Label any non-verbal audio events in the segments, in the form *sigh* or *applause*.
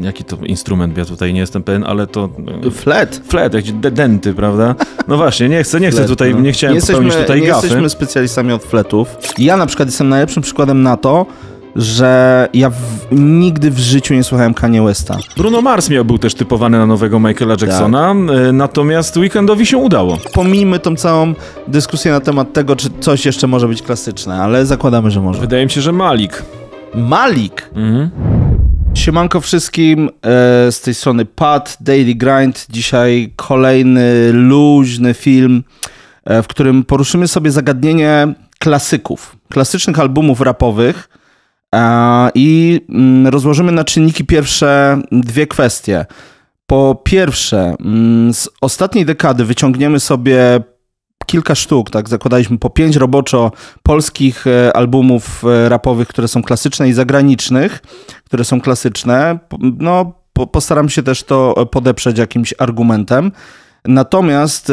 Jaki to instrument, ja tutaj nie jestem pewien, ale to... E, flet. Flet, jak denty, prawda? No właśnie, nie chcę, nie chcę flet, tutaj, no. nie chciałem nie jesteśmy, tutaj nie gafy. jesteśmy specjalistami od fletów. Ja na przykład jestem najlepszym przykładem na to, że ja w, nigdy w życiu nie słuchałem Kanye Westa. Bruno Mars miał był też typowany na nowego Michaela Jacksona, tak. E, natomiast weekendowi się udało. Pomijmy tą całą dyskusję na temat tego, czy coś jeszcze może być klasyczne, ale zakładamy, że może. Wydaje mi się, że Malik. Malik? Mhm. Siemanko wszystkim, e, z tej strony Pat, Daily Grind. Dzisiaj kolejny luźny film, e, w którym poruszymy sobie zagadnienie klasyków, klasycznych albumów rapowych i mm, rozłożymy na czynniki pierwsze dwie kwestie. Po pierwsze, mm, z ostatniej dekady wyciągniemy sobie kilka sztuk, tak zakładaliśmy po pięć roboczo polskich e, albumów rapowych, które są klasyczne i zagranicznych, które są klasyczne, no postaram się też to e, podeprzeć jakimś argumentem. Natomiast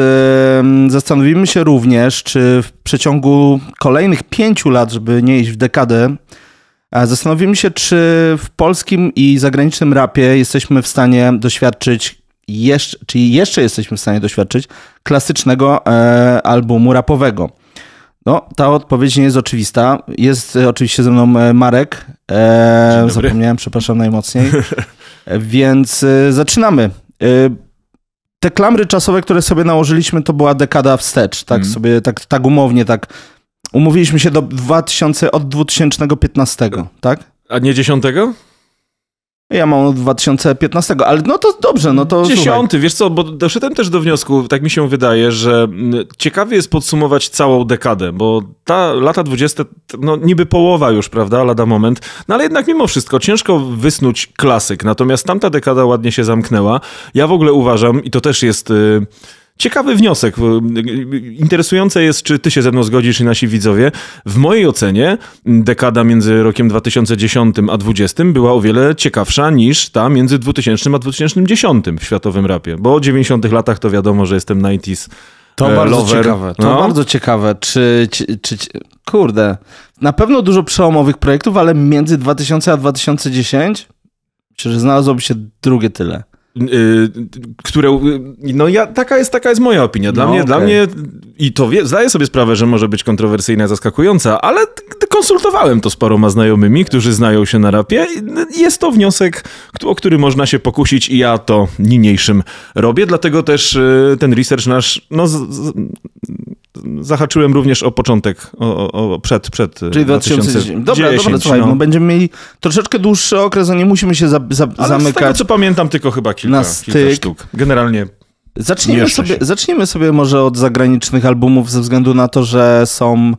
zastanowimy się również, czy w przeciągu kolejnych pięciu lat, żeby nie iść w dekadę, zastanowimy się, czy w polskim i zagranicznym rapie jesteśmy w stanie doświadczyć, jeszcze, czy jeszcze jesteśmy w stanie doświadczyć klasycznego e, albumu rapowego. No, ta odpowiedź nie jest oczywista. Jest e, oczywiście ze mną e, Marek. E, zapomniałem, przepraszam najmocniej. E, więc zaczynamy. te klamry czasowe, które sobie nałożyliśmy, to była dekada wstecz. Tak mm. sobie, tak, tak umownie, tak. Umówiliśmy się do 2000, od 2015, tak? A nie 10? Ja mam od 2015, ale no to dobrze, no to Dziesiąty, słuchaj. wiesz co, bo doszedłem też do wniosku, tak mi się wydaje, że mm, ciekawie jest podsumować całą dekadę, bo ta lata 20, no niby połowa już, prawda, lada moment, no ale jednak mimo wszystko ciężko wysnuć klasyk, natomiast tamta dekada ładnie się zamknęła. Ja w ogóle uważam, i to też jest... Yy, Ciekawy wniosek. Interesujące jest, czy ty się ze mną zgodzisz i nasi widzowie. W mojej ocenie dekada między rokiem 2010 a 2020 była o wiele ciekawsza niż ta między 2000 a 2010 w światowym rapie. Bo o 90 tych latach to wiadomo, że jestem 90s to e, bardzo lover. ciekawe. To no. bardzo ciekawe. Czy, czy, czy, kurde, na pewno dużo przełomowych projektów, ale między 2000 a 2010 myślę, że znalazłoby się drugie tyle. Y, które, y, no ja, taka jest, taka jest moja opinia. Dla no, mnie, okay. dla mnie, i to wie, zdaję sobie sprawę, że może być kontrowersyjna, zaskakująca, ale konsultowałem to z paroma znajomymi, którzy znają się na rapie. Jest to wniosek, o który można się pokusić i ja to niniejszym robię, dlatego też y, ten research nasz, no, zahaczyłem również o początek, o, o, przed, przed. E, Czyli 2010. Dobra, dobrze, dobra, słuchaj, no. no. będziemy mieli troszeczkę dłuższy okres, a no nie musimy się za, za, Ale zamykać. co pamiętam, tylko chyba kilka, kilka sztuk. Generalnie Zacznijmy sobie, zacznijmy sobie może od zagranicznych albumów ze względu na to, że są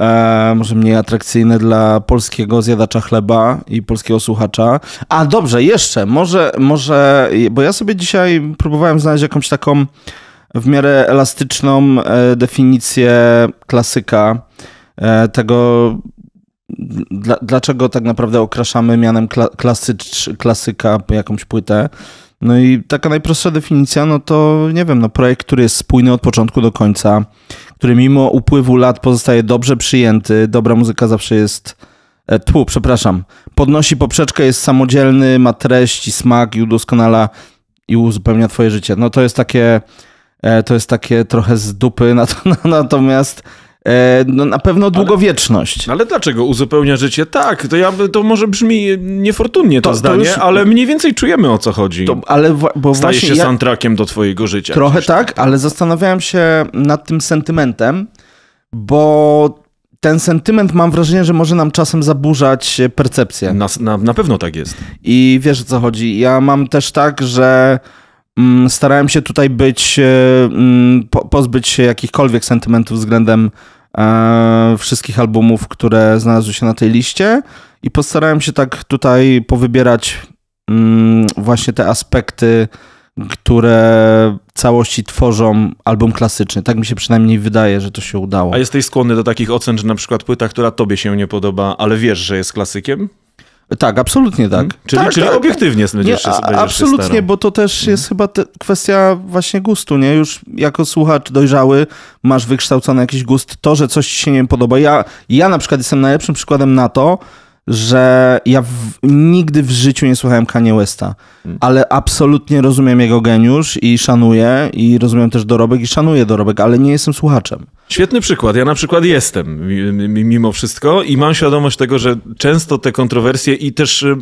e, może mniej atrakcyjne dla polskiego zjadacza chleba i polskiego słuchacza. A dobrze, jeszcze, może, może, bo ja sobie dzisiaj próbowałem znaleźć jakąś taką w miarę elastyczną e, definicję klasyka e, tego, dla, dlaczego tak naprawdę okraszamy mianem kla, klasycz, klasyka jakąś płytę. No i taka najprostsza definicja, no to nie wiem, no projekt, który jest spójny od początku do końca, który mimo upływu lat pozostaje dobrze przyjęty, dobra muzyka zawsze jest, e, tłu, przepraszam, podnosi poprzeczkę, jest samodzielny, ma treść i smak i udoskonala i uzupełnia twoje życie. No to jest takie E, to jest takie trochę z dupy, *laughs* natomiast e, no, na pewno długowieczność. Ale, no, ale, dlaczego uzupełnia życie? Tak, to, ja, to może brzmi niefortunnie to, to zdanie, to już... ale mniej więcej czujemy o co chodzi. To, ale bo Staje właśnie się ja... soundtrackiem do twojego życia. Trochę tak, tak, ale zastanawiałem się nad tym sentymentem, bo ten sentyment mam wrażenie, że może nam czasem zaburzać percepcję. Na, na, na pewno tak jest. I wiesz o co chodzi. Ja mam też tak, że Mm, starałem się tutaj być, e, mm, pozbyć się jakichkolwiek sentymentów względem e, wszystkich albumów, które znalazły się na tej liście i postarałem się tak tutaj powybierać mm, właśnie te aspekty, które całości tworzą album klasyczny. Tak mi się przynajmniej wydaje, że to się udało. A jesteś skłonny do takich ocen, że na przykład płyta, która tobie się nie podoba, ale wiesz, że jest klasykiem? Tak, absolutnie tak. Mhm. Czyli, tak, czyli tak, obiektywnie tak. będziesz nie, się, będziesz Absolutnie, się bo to też jest mhm. chyba te kwestia właśnie gustu, nie? Już jako słuchacz dojrzały masz wykształcony jakiś gust, to, że coś ci się nie podoba. Ja, ja na przykład jestem najlepszym przykładem na to, że ja w, nigdy w życiu nie słuchałem Kanye Westa, hmm. ale absolutnie rozumiem jego geniusz i szanuję i rozumiem też dorobek i szanuję dorobek, ale nie jestem słuchaczem. Świetny przykład. Ja na przykład jestem mimo wszystko i mam świadomość tego, że często te kontrowersje i też y,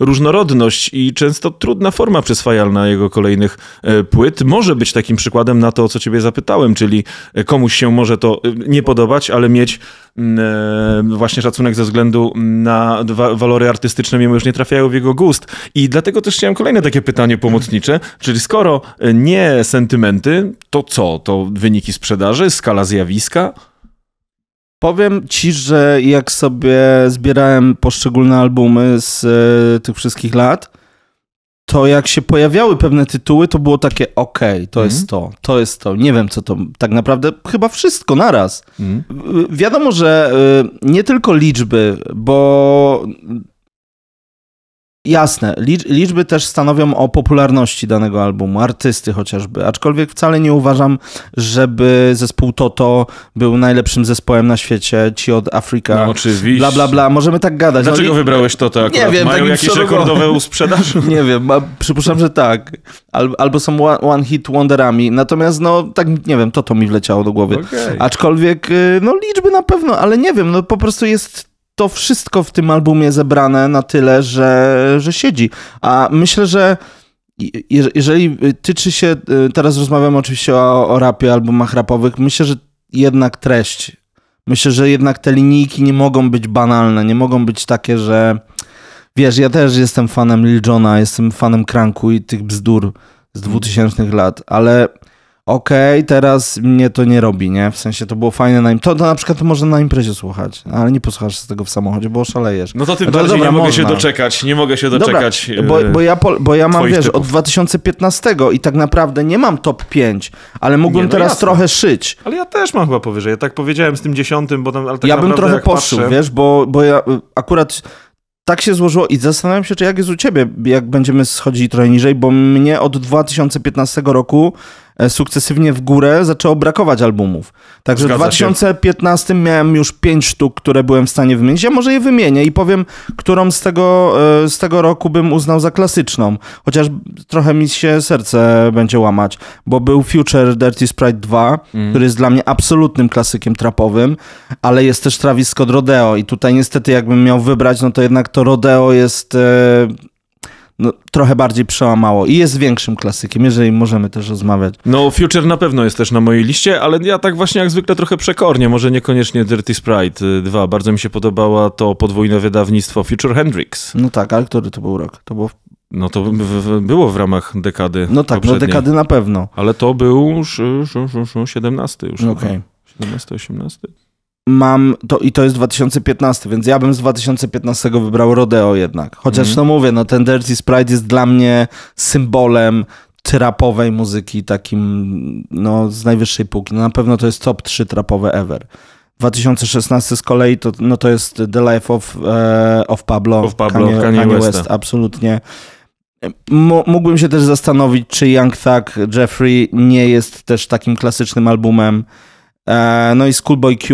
różnorodność i często trudna forma przyswajalna jego kolejnych e, płyt może być takim przykładem na to, o co ciebie zapytałem, czyli e, komuś się może to e, nie podobać, ale mieć mm, właśnie szacunek ze względu na walory artystyczne, mimo już nie trafiają w jego gust. I dlatego też chciałem kolejne takie pytanie pomocnicze, czyli skoro nie sentymenty, to co? To wyniki sprzedaży, skala zjawiska? Powiem ci, że jak sobie zbierałem poszczególne albumy z y, tych wszystkich lat, to jak się pojawiały pewne tytuły, to było takie okej, okay, to mm. jest to, to jest to. Nie wiem, co to tak naprawdę, chyba wszystko naraz. Mm. Wiadomo, że e, nie tylko liczby, bo Jasne, liczby też stanowią o popularności danego albumu, artysty chociażby, aczkolwiek wcale nie uważam, żeby zespół Toto był najlepszym zespołem na świecie, ci od Afryka, no, oczywiście. bla bla bla, możemy tak gadać. Dlaczego no, wybrałeś Toto akurat? Nie wiem, Mają tak jakieś rekordowe sprzedaż? *laughs* nie wiem, przypuszczam, że tak, Al, albo są one, one hit wonderami, natomiast no tak, nie wiem, Toto mi wleciało do głowy, okay. aczkolwiek y, no liczby na pewno, ale nie wiem, no po prostu jest to wszystko w tym albumie zebrane na tyle, że, że siedzi. A myślę, że jeżeli tyczy się, y, teraz rozmawiamy oczywiście o, o rapie, albumach rapowych, myślę, że jednak treść. Myślę, że jednak te linijki nie mogą być banalne, nie mogą być takie, że wiesz, ja też jestem fanem Lil Jona, jestem fanem Kranku i tych bzdur z 2000 lat, ale okej, okay, teraz mnie to nie robi, nie? W sensie to było fajne na im. To, to na przykład to można na imprezie słuchać, ale nie posłuchasz z tego w samochodzie, bo oszalejesz. No to tym no bardziej dobra, nie mogę można. się doczekać, nie mogę się doczekać. Dobra, bo, e, bo, ja, bo ja mam, wiesz, typów. od 2015 i tak naprawdę nie mam top 5, ale mógłbym nie, no teraz jasne. trochę szyć. Ale ja też mam chyba powyżej, ja tak powiedziałem z tym dziesiątym, bo tam... Ale tak ja bym trochę poszł, wiesz, bo, bo ja y, akurat tak się złożyło i zastanawiam się, czy jak jest u ciebie, jak będziemy schodzić trochę niżej, bo mnie od 2015 roku E, sukcesywnie w górę, zaczęło brakować albumów. Także Zgadza w 2015 się. miałem już pięć sztuk, które byłem w stanie wymienić. Ja może je wymienię i powiem, którą z tego, e, z tego roku bym uznał za klasyczną. Chociaż trochę mi się serce będzie łamać, bo był Future Dirty Sprite 2, mm. który jest dla mnie absolutnym klasykiem trapowym, ale jest też Travis Scott Rodeo i tutaj niestety jakbym miał wybrać, no to jednak to Rodeo jest e, no, trochę bardziej przełamało i jest większym klasykiem, jeżeli możemy też rozmawiać. No, Future na pewno jest też na mojej liście, ale ja tak właśnie jak zwykle trochę przekornie, może niekoniecznie Dirty Sprite 2. Y, Bardzo mi się podobała to podwójne wydawnictwo Future Hendrix. No tak, ale który to był rok? To było no to w, było w ramach dekady. No tak, no dekady na pewno. Ale to był już, 17 już. Okej. Okay. 17, 18? mam, to, i to jest 2015, więc ja bym z 2015 wybrał Rodeo jednak. Chociaż mm. no mówię, no ten Dirty Sprite jest dla mnie symbolem trapowej muzyki, takim no z najwyższej półki. No, na pewno to jest top 3 trapowe ever. 2016 z kolei to, no to jest The Life of, e, of Pablo, of Pablo Kanye, Kanye, Kanye West, absolutnie. Mógłbym się też zastanowić, czy Young Thug Jeffrey nie jest też takim klasycznym albumem. E, no i Schoolboy Q,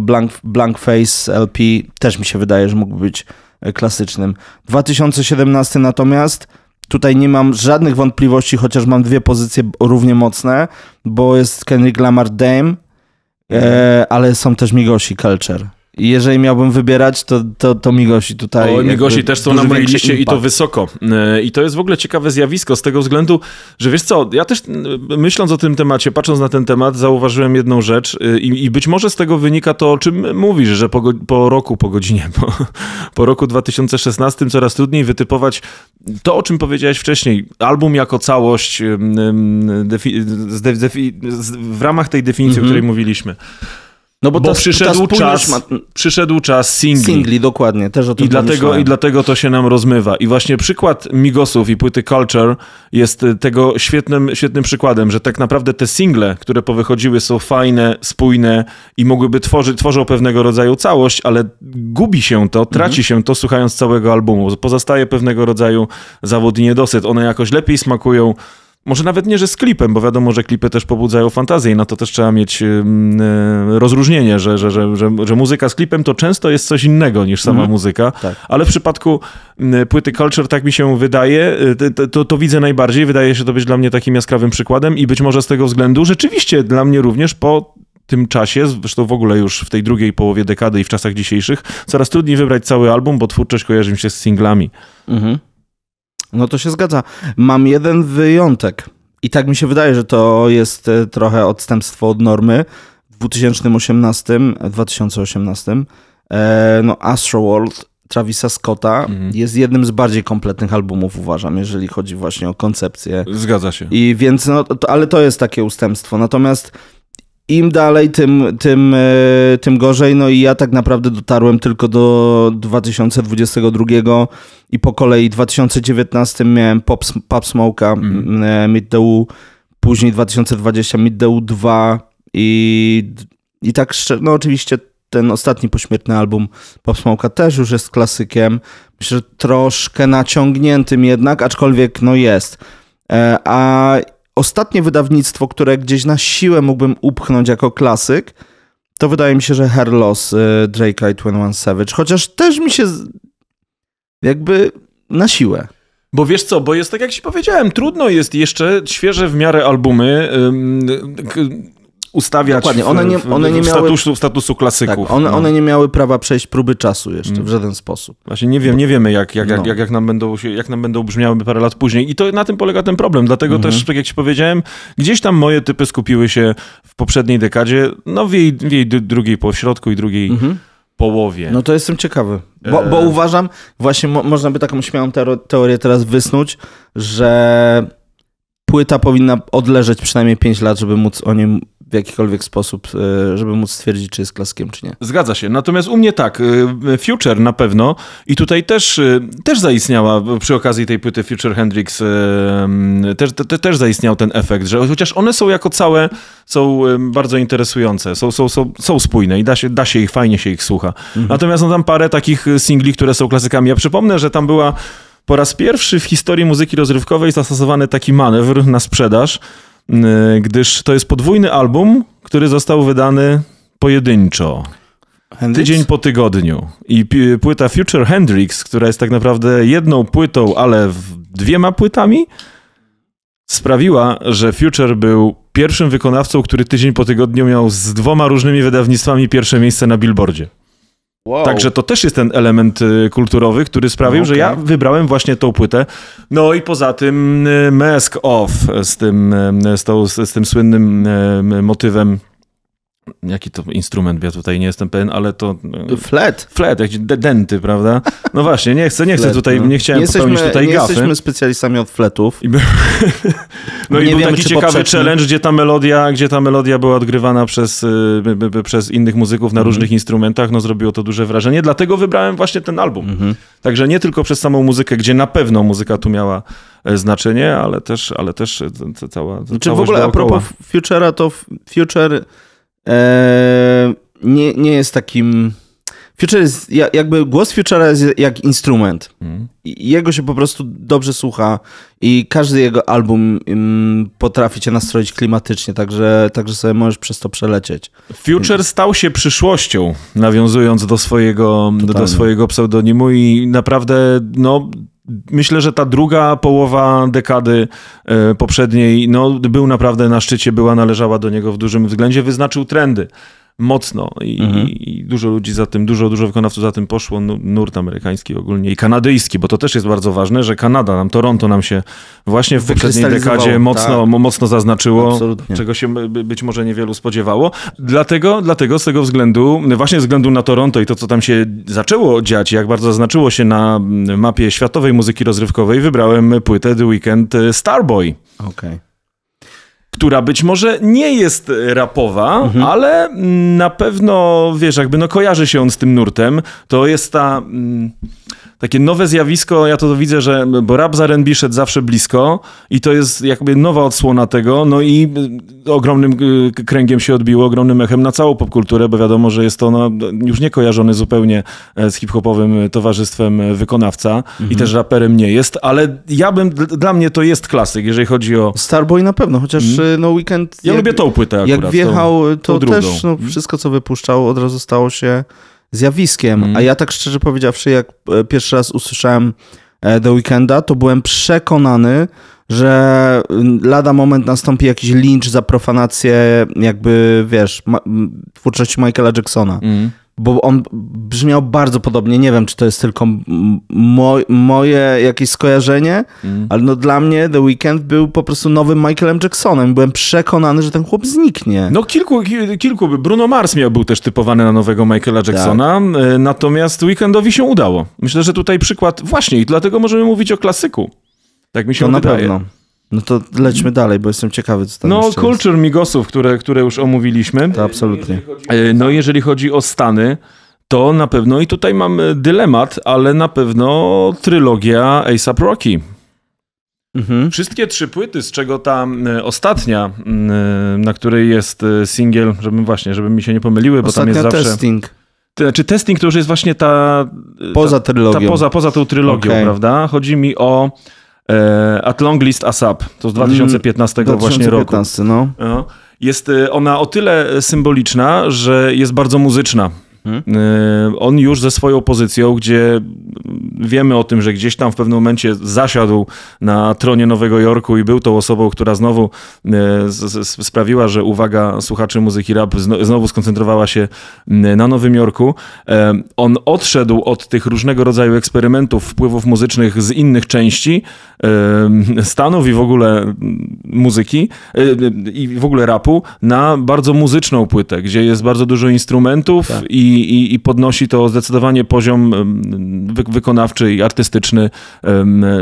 Blank, Blank Face LP też mi się wydaje, że mógł być klasycznym. 2017 natomiast tutaj nie mam żadnych wątpliwości, chociaż mam dwie pozycje równie mocne, bo jest Kendrick Lamar Dame, e, ale są też Migosi Culture jeżeli miałbym wybierać, to, to, to Migosi tutaj. O, Migosi też są na mojej liście impact. i to wysoko. E, I to jest w ogóle ciekawe zjawisko z tego względu, że wiesz co, ja też e, myśląc o tym temacie, patrząc na ten temat, zauważyłem jedną rzecz e, i, i być może z tego wynika to, o czym mówisz, że po, po roku, po godzinie, *laughs* po, po roku 2016 coraz trudniej wytypować to, o czym powiedziałeś wcześniej. Album jako całość defi, defi, w ramach tej definicji, mm -hmm. o mhm. której mówiliśmy. No bo, bo ta, przyszedł, ta czas, ma... przyszedł czas singli. Singli, dokładnie, też o tym I dlatego, I dlatego to się nam rozmywa. I właśnie przykład Migosów i płyty Culture jest y, tego świetnym, świetnym przykładem, że tak naprawdę te single, które powychodziły są fajne, spójne i mogłyby tworzyć, tworzą pewnego rodzaju całość, ale gubi się to, traci mhm. się to słuchając całego albumu. Pozostaje pewnego rodzaju zawód i niedosyt. One jakoś lepiej smakują może nawet nie, że z klipem, bo wiadomo, że klipy też pobudzają fantazję i na to też trzeba mieć y, rozróżnienie, że, że, że, że, muzyka z klipem to często jest coś innego niż sama mhm. muzyka, tak. ale w przypadku płyty Culture, tak mi się wydaje, y, to, to widzę najbardziej, wydaje się to być dla mnie takim jaskrawym przykładem i być może z tego względu rzeczywiście dla mnie również po tym czasie, zresztą w ogóle już w tej drugiej połowie dekady i w czasach dzisiejszych, coraz trudniej wybrać cały album, bo twórczość kojarzy mi się z singlami. Mhm. No to się zgadza. Mam jeden wyjątek. I tak mi się wydaje, że to jest e, trochę odstępstwo od normy. W 2018, 2018 e, e, no Astro Travisa Scotta mhm. jest jednym z bardziej kompletnych albumów, uważam, jeżeli chodzi właśnie o koncepcję. Zgadza się. I więc, no, to, ale to jest takie ustępstwo. Natomiast im dalej, tym, tym, e, tym gorzej. No i ja tak naprawdę dotarłem tylko do 2022 i po kolei 2019 miałem Pop, Pop Smoke'a, mm. Mid e, the U, później 2020 Mid the U 2 i, i tak, no oczywiście ten ostatni pośmiertny album Pop Smoke'a też już jest klasykiem. Myślę, że troszkę naciągniętym jednak, aczkolwiek no jest. E, a ostatnie wydawnictwo, które gdzieś na siłę mógłbym upchnąć jako klasyk, to wydaje mi się, że Her Loss y, Drake'a i 21 Savage, chociaż też mi się jakby na siłę. Bo wiesz co, bo jest tak jak ci powiedziałem, trudno jest jeszcze świeże w miarę albumy ustawiać Dokładnie. One nie, one nie miały, statusu, statusu klasyków. Tak, one, no. one nie miały prawa przejść próby czasu jeszcze mm. w żaden sposób. Właśnie nie wiem, nie wiemy jak, jak, no. jak, jak, jak, nam będą jak nam będą brzmiały parę lat później i to na tym polega ten problem, dlatego mm -hmm. też, tak jak ci powiedziałem, gdzieś tam moje typy skupiły się w poprzedniej dekadzie, no w jej, w jej drugiej pośrodku i drugiej mm -hmm. połowie. No to jestem ciekawy, bo, e... bo uważam, właśnie mo można by taką śmiałą teorię teraz wysnuć, że płyta powinna odleżeć przynajmniej 5 lat, żeby móc o nim w jakikolwiek sposób, e, żeby móc stwierdzić, czy jest klaskiem, czy nie. Zgadza się. Natomiast u mnie tak, e, e, Future na pewno i tutaj też, też zaistniała przy okazji tej płyty Future Hendrix, też, te, też zaistniał ten efekt, że chociaż one są jako całe, są bardzo interesujące, są, są, są, są spójne i da się, da się ich, fajnie się ich słucha. Mhm. Natomiast są no, tam parę takich singli, które są klasykami. Ja przypomnę, że tam była po raz pierwszy w historii muzyki rozrywkowej zastosowany taki manewr na sprzedaż, Y, gdyż to jest podwójny album, który został wydany pojedynczo. Hendrix? Tydzień po tygodniu. I płyta Future Hendrix, która jest tak naprawdę jedną płytą, ale dwiema płytami, sprawiła, że Future był pierwszym wykonawcą, który tydzień po tygodniu miał z dwoma różnymi wydawnictwami pierwsze miejsce na billboardzie. Wow. Także to też jest ten element y, kulturowy, który sprawił, okay. że ja wybrałem właśnie tą płytę. No i poza tym y, Mask Off z tym, y, z, tą, z tym słynnym motywem jaki to instrument, ja tutaj nie jestem pewien, ale to... E, flet. Flet, jak denty, prawda? No właśnie, nie chcę, nie chcę flet, tutaj, no. nie chciałem nie jesteśmy, tutaj nie gafy. jesteśmy specjalistami od fletów. I by... *laughs* no i był wiemy, taki ciekawy poprzeczny. challenge, gdzie ta melodia, gdzie ta melodia była odgrywana przez, y, przez innych muzyków na mhm. różnych instrumentach, no zrobiło to duże wrażenie, dlatego wybrałem właśnie ten album. Mhm. Także nie tylko przez samą muzykę, gdzie na pewno muzyka tu miała e, znaczenie, ale też, ale też e, cała. Czy znaczy w ogóle dookoła. a propos Futura, to Future Eee, nie, nie jest takim. Future jest, jakby głos Future'a jest jak instrument. Mhm. Jego się po prostu dobrze słucha i każdy jego album mm, potrafi cię nastroić klimatycznie, także, także sobie możesz przez to przelecieć. Future stał się przyszłością, nawiązując do swojego, do swojego pseudonimu i naprawdę no, myślę, że ta druga połowa dekady e, poprzedniej no, był naprawdę na szczycie, była, należała do niego w dużym względzie, wyznaczył trendy mocno i, mhm. i, dużo ludzi za tym, dużo, dużo wykonawców za tym poszło, nurt amerykański ogólnie i kanadyjski, bo to też jest bardzo ważne, że Kanada nam, Toronto nam się właśnie w poprzedniej dekadzie tak. mocno, tak. mocno zaznaczyło, Absolutnie. czego się być może niewielu spodziewało. Dlatego, dlatego z tego względu, właśnie ze względu na Toronto i to, co tam się zaczęło dziać, jak bardzo zaznaczyło się na mapie światowej muzyki rozrywkowej, wybrałem płytę The Weekend y, Starboy. Okej. Okay która być może nie jest e, rapowa, mhm. ale mm, na pewno, wiesz, jakby no kojarzy się on z tym nurtem, to jest ta... Mm, takie nowe zjawisko, ja to widzę, że bo rap za R&B szedł zawsze blisko i to jest jakby nowa odsłona tego, no i y, ogromnym y, kręgiem się odbiło, ogromnym echem na całą popkulturę, bo wiadomo, że jest to no, już nie kojarzone zupełnie e, z hip-hopowym e, towarzystwem e, wykonawca mhm. i też raperem nie jest, ale ja bym, dla mnie to jest klasyk, jeżeli chodzi o... Starboy na pewno, chociaż mhm. no Weekend... Ja jak, lubię tą płytę akurat. Jak wjechał, to, to też no, mhm. wszystko co wypuszczał od razu stało się zjawiskiem. Mm. A ja tak szczerze powiedziawszy, jak e, pierwszy raz usłyszałem e, The Weekenda, to byłem przekonany, że lada moment nastąpi jakiś lincz za profanację, jakby wiesz, twórczości Michaela Jacksona. Mm bo on brzmiał bardzo podobnie. Nie wiem, czy to jest tylko moje jakieś skojarzenie, mm. ale no dla mnie The Weeknd był po prostu nowym Michaelem Jacksonem. Byłem przekonany, że ten chłop zniknie. No kilku, kilku. Bruno Mars miał był też typowany na nowego Michaela Jacksona, tak. E, natomiast Weekendowi się udało. Myślę, że tutaj przykład właśnie i dlatego możemy mówić o klasyku. Tak mi się to wydaje. Na pewno. No to lećmy dalej, bo jestem ciekawy, co tam No, Culture Migosów, które, które już omówiliśmy. To absolutnie. E, no, jeżeli chodzi o Stany, to na pewno, i tutaj mam e, dylemat, ale na pewno trylogia ASAP Rocky. Mhm. Wszystkie trzy płyty, z czego ta ostatnia, na której jest e, singiel, żebym właśnie, żeby mi się nie pomyliły, bo ostatnia tam jest zawsze... testing. Znaczy testing to już jest właśnie ta... Poza ta, trylogią. Ta poza, poza tą trylogią, okay. prawda? Chodzi mi o At Long List ASAP, to z 2015 mm, właśnie roku. No. no. Jest y, ona o tyle y, symboliczna, że jest bardzo muzyczna. Hmm? Y, on już ze swoją pozycją, gdzie wiemy o tym, że gdzieś tam w pewnym momencie zasiadł na tronie Nowego Jorku i był tą osobą, która znowu y, sprawiła, że uwaga słuchaczy muzyki rap znowu skoncentrowała się y, na Nowym Jorku. On odszedł od tych różnego rodzaju eksperymentów, wpływów muzycznych z innych części Stanów i w ogóle muzyki i w ogóle rapu na bardzo muzyczną płytę, gdzie jest bardzo dużo instrumentów tak. i i, i podnosi to zdecydowanie poziom wy, wykonawczy i artystyczny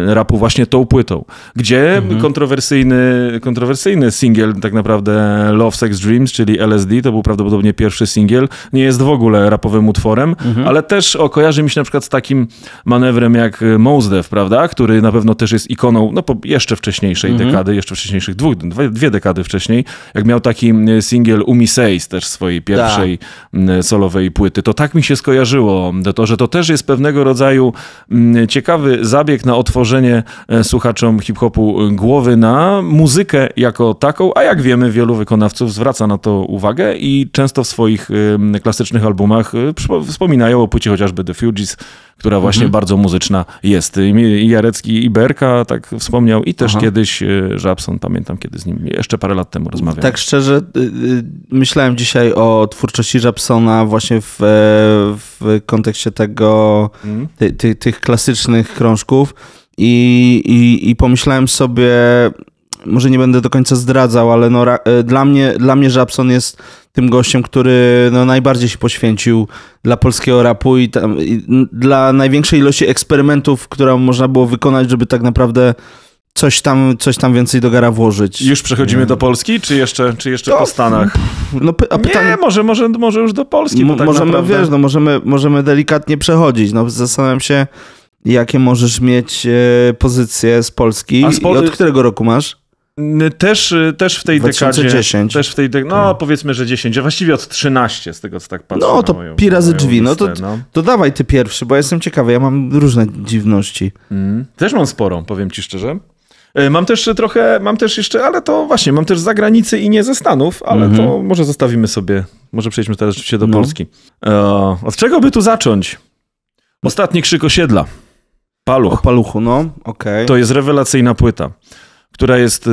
rapu właśnie tą płytą, gdzie mhm. kontrowersyjny, kontrowersyjny singiel tak naprawdę Love, Sex, Dreams, czyli LSD, to był prawdopodobnie pierwszy singiel, nie jest w ogóle rapowym utworem, mhm. ale też o, kojarzy mi się na przykład z takim manewrem jak e, Mos Def, prawda, który na pewno też jest ikoną no, jeszcze wcześniejszej mhm. dekady, jeszcze wcześniejszych dwóch, dwie dekady wcześniej, jak miał taki singiel Umi Says też swojej tak. pierwszej da. solowej płyty, płyty. To tak mi się skojarzyło, to, że to też jest pewnego rodzaju mm, ciekawy zabieg na otworzenie e, słuchaczom hip-hopu e, głowy na muzykę jako taką, a jak wiemy, wielu wykonawców zwraca na to uwagę i często w swoich e, klasycznych albumach wspominają o płycie chociażby The Fugees, która właśnie mhm. bardzo muzyczna jest. I Jarecki i Berka, tak wspomniał, i też Aha. kiedyś e, Żabson, pamiętam kiedy z nim, jeszcze parę lat temu rozmawiałem. Tak szczerze, e, e, myślałem dzisiaj o twórczości Żabsona właśnie w, w kontekście tego, mhm. ty, ty, tych klasycznych krążków. I, i, I pomyślałem sobie, może nie będę do końca zdradzał, ale no, e, dla, mnie, dla mnie Żabson jest tym gościem, który no, najbardziej się poświęcił dla polskiego rapu i, tam, i dla największej ilości eksperymentów, które można było wykonać, żeby tak naprawdę coś tam, coś tam więcej do gara włożyć. Już przechodzimy nie. do Polski, czy jeszcze, czy jeszcze to, po Stanach? No, a pytanie... Nie, może, może, może już do Polski, bo tak możemy, naprawdę... Wiesz, no, możemy, możemy delikatnie przechodzić. No, zastanawiam się, jakie możesz mieć e, pozycje z Polski. A z Pol... I od którego roku masz? Też, y, też w tej 2010. dekadzie. Też w tej no tak. powiedzmy, że 10, a właściwie od 13 z tego co tak patrzę. No to moją, pi razy drzwi, no to, no. to dawaj ty pierwszy, bo ja jestem ciekawy, ja mam różne dziwności. Mm. Też mam sporą, powiem ci szczerze. E, mam też trochę, mam też jeszcze, ale to właśnie, mam też z zagranicy i nie ze Stanów, ale mhm. to może zostawimy sobie, może przejdźmy teraz rzeczywiście do no. Polski. E, od czego by tu zacząć? Ostatni krzyk osiedla. Paluch. O paluchu, no, okej. Okay. To jest rewelacyjna płyta która jest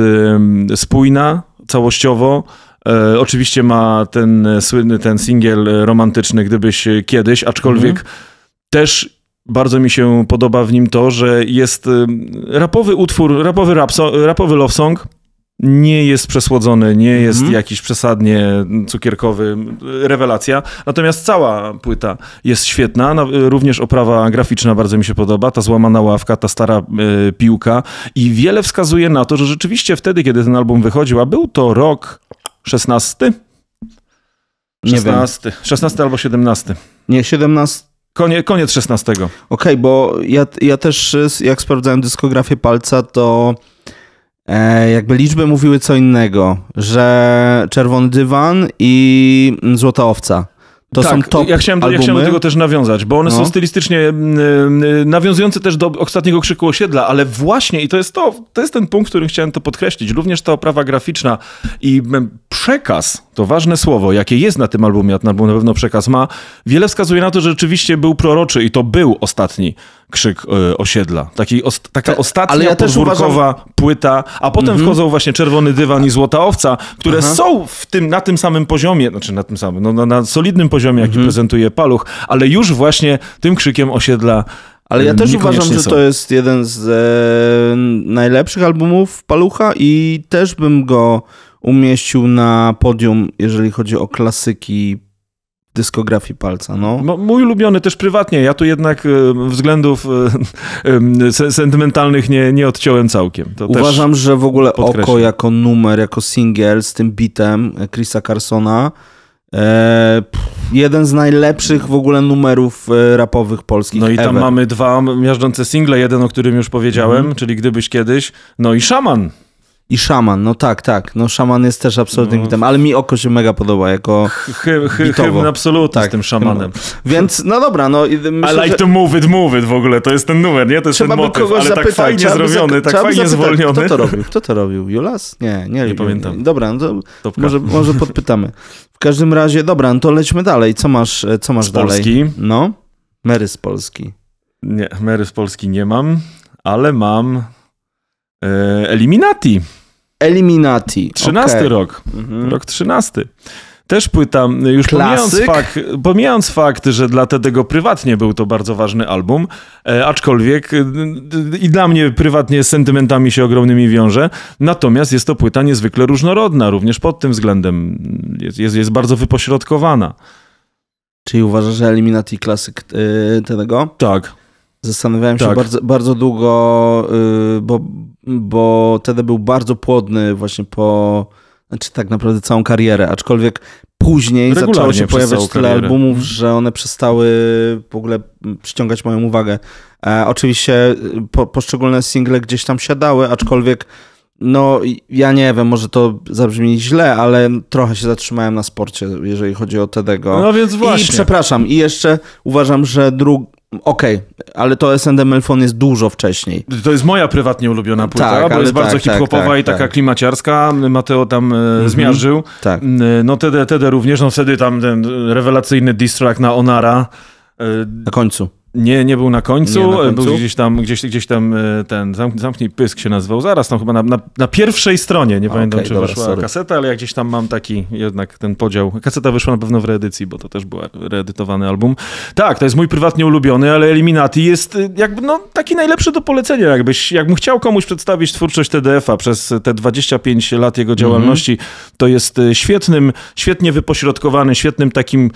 spójna całościowo. E, oczywiście ma ten słynny ten singiel e, romantyczny, gdybyś e, kiedyś, aczkolwiek mhm. też bardzo mi się podoba w nim to, że jest rapowy utwór, rapowy, rap, rapowy love song, nie jest przesłodzony, nie mhm. jest jakiś przesadnie cukierkowy, rewelacja. Natomiast cała płyta jest świetna, no, również oprawa graficzna bardzo mi się podoba, ta złamana ławka, ta stara y, piłka i wiele wskazuje na to, że rzeczywiście wtedy, kiedy ten album wychodził, a był to rok 16? 16, 16 albo 17. Nie, 17. Konie, koniec 16. Okej, okay, bo ja, ja też jak sprawdzałem dyskografię palca, to E, jakby liczby mówiły co innego, że Czerwony Dywan i Złota Owca. To tak, są top ja chciałem, do, ja chciałem do tego też nawiązać, bo one no. są stylistycznie y, y, nawiązujące też do ostatniego krzyku osiedla, ale właśnie, i to jest, to, to jest ten punkt, którym chciałem to podkreślić, również ta oprawa graficzna i mm, przekaz, to ważne słowo, jakie jest na tym albumie, a na pewno przekaz ma, wiele wskazuje na to, że rzeczywiście był proroczy i to był ostatni krzyk y, osiedla. Taki, taka ostatnia Ale ja podwórkowa uważam... płyta, a potem mhm. wchodzą właśnie Czerwony Dywan i Złota Owca, które Aha. są w tym, na tym samym poziomie, znaczy na tym samym, no, na, na solidnym poziomie, jaki mhm. prezentuje Paluch, ale już właśnie tym krzykiem osiedla ale ja e, też uważam, że są. to jest jeden z e, najlepszych albumów Palucha i też bym go umieścił na podium, jeżeli chodzi o klasyki dyskografii palca. No. Mój ulubiony też prywatnie. Ja tu jednak y, względów y, *laughs* sentymentalnych nie, nie odciąłem całkiem. To Uważam, że w ogóle Oko jako numer, jako singiel z tym bitem e, Chrisa Carsona e, jeden z najlepszych w ogóle numerów e, rapowych polskich. No i tam ever. mamy dwa miażdżące single, jeden o którym już powiedziałem, mm. czyli Gdybyś Kiedyś, no i Szaman. I szaman, no tak, tak. No szaman jest też absolutnym no. ale mi oko się mega podoba jako hy, hy, Hymn absolutny tak, z tym szamanem. Hymn. Więc, no dobra, no... Myślę, I like że... to move it, move it w ogóle, to jest ten numer, nie? To jest Trzeba ten motyw, ale tak zapytać. tak fajnie zrobiony, tak fajnie zapytać, zwolniony. Kto to robił? Kto to robił? Julas? Nie, nie, nie pamiętam. Dobra, no to może, może podpytamy. W każdym razie, dobra, no to lećmy dalej. Co masz, e, co masz z dalej? Polski. No, Mary z Polski. Nie, Mary z Polski nie mam, ale mam E, Eliminati. Eliminati. 13 okay. rok. Mhm. Rok 13. Też pytam, już pomijając fakt, pomijając fakt, że dla tego prywatnie był to bardzo ważny album, e, aczkolwiek e, i dla mnie prywatnie z sentymentami się ogromnymi wiąże, natomiast jest to płyta niezwykle różnorodna, również pod tym względem jest, jest, jest bardzo wypośrodkowana. Czyli uważasz, że Eliminati klasyk y, Tedego? Tak. Zastanawiałem tak. się bardzo, bardzo długo, y, bo bo wtedy był bardzo płodny właśnie po, znaczy tak naprawdę całą karierę, aczkolwiek później Regularnie zaczęło się pojawiać tyle karierę. albumów, mhm. że one przestały w ogóle przyciągać moją uwagę. E, oczywiście e, po, poszczególne single gdzieś tam siadały, aczkolwiek no ja nie wiem, może to zabrzmi źle, ale trochę się zatrzymałem na sporcie, jeżeli chodzi o Tedego. No więc właśnie. I przepraszam, i jeszcze uważam, że dru Okej, okay, ale to SND Melfon jest dużo wcześniej. To jest moja prywatnie ulubiona płyta, tak, bo jest tak, bardzo tak, hip-hopowa tak, i taka tak. klimaciarska. Mateo tam zmierzył. E, mhm, zmiażył. Tak. E, no TD, TD również, no wtedy tam ten rewelacyjny diss na Onara. E, na końcu. Nie, nie był na końcu, nie, na e, końcu. był gdzieś tam, gdzieś, gdzieś tam e, ten zamk, Zamknij Pysk się nazywał, zaraz tam no, chyba na, na, na pierwszej stronie, nie A, pamiętam okay, czy dobra, wyszła sorry. kaseta, ale ja gdzieś tam mam taki jednak ten podział. Kaseta wyszła na pewno w reedycji, bo to też był reedytowany album. Tak, to jest mój prywatnie ulubiony, ale Eliminati jest e, jakby no, taki najlepszy do polecenia, jakbyś, jakbym chciał komuś przedstawić twórczość TDF-a przez te 25 lat jego mhm. działalności, mm -hmm. to jest świetnym, świetnie wypośrodkowany, świetnym takim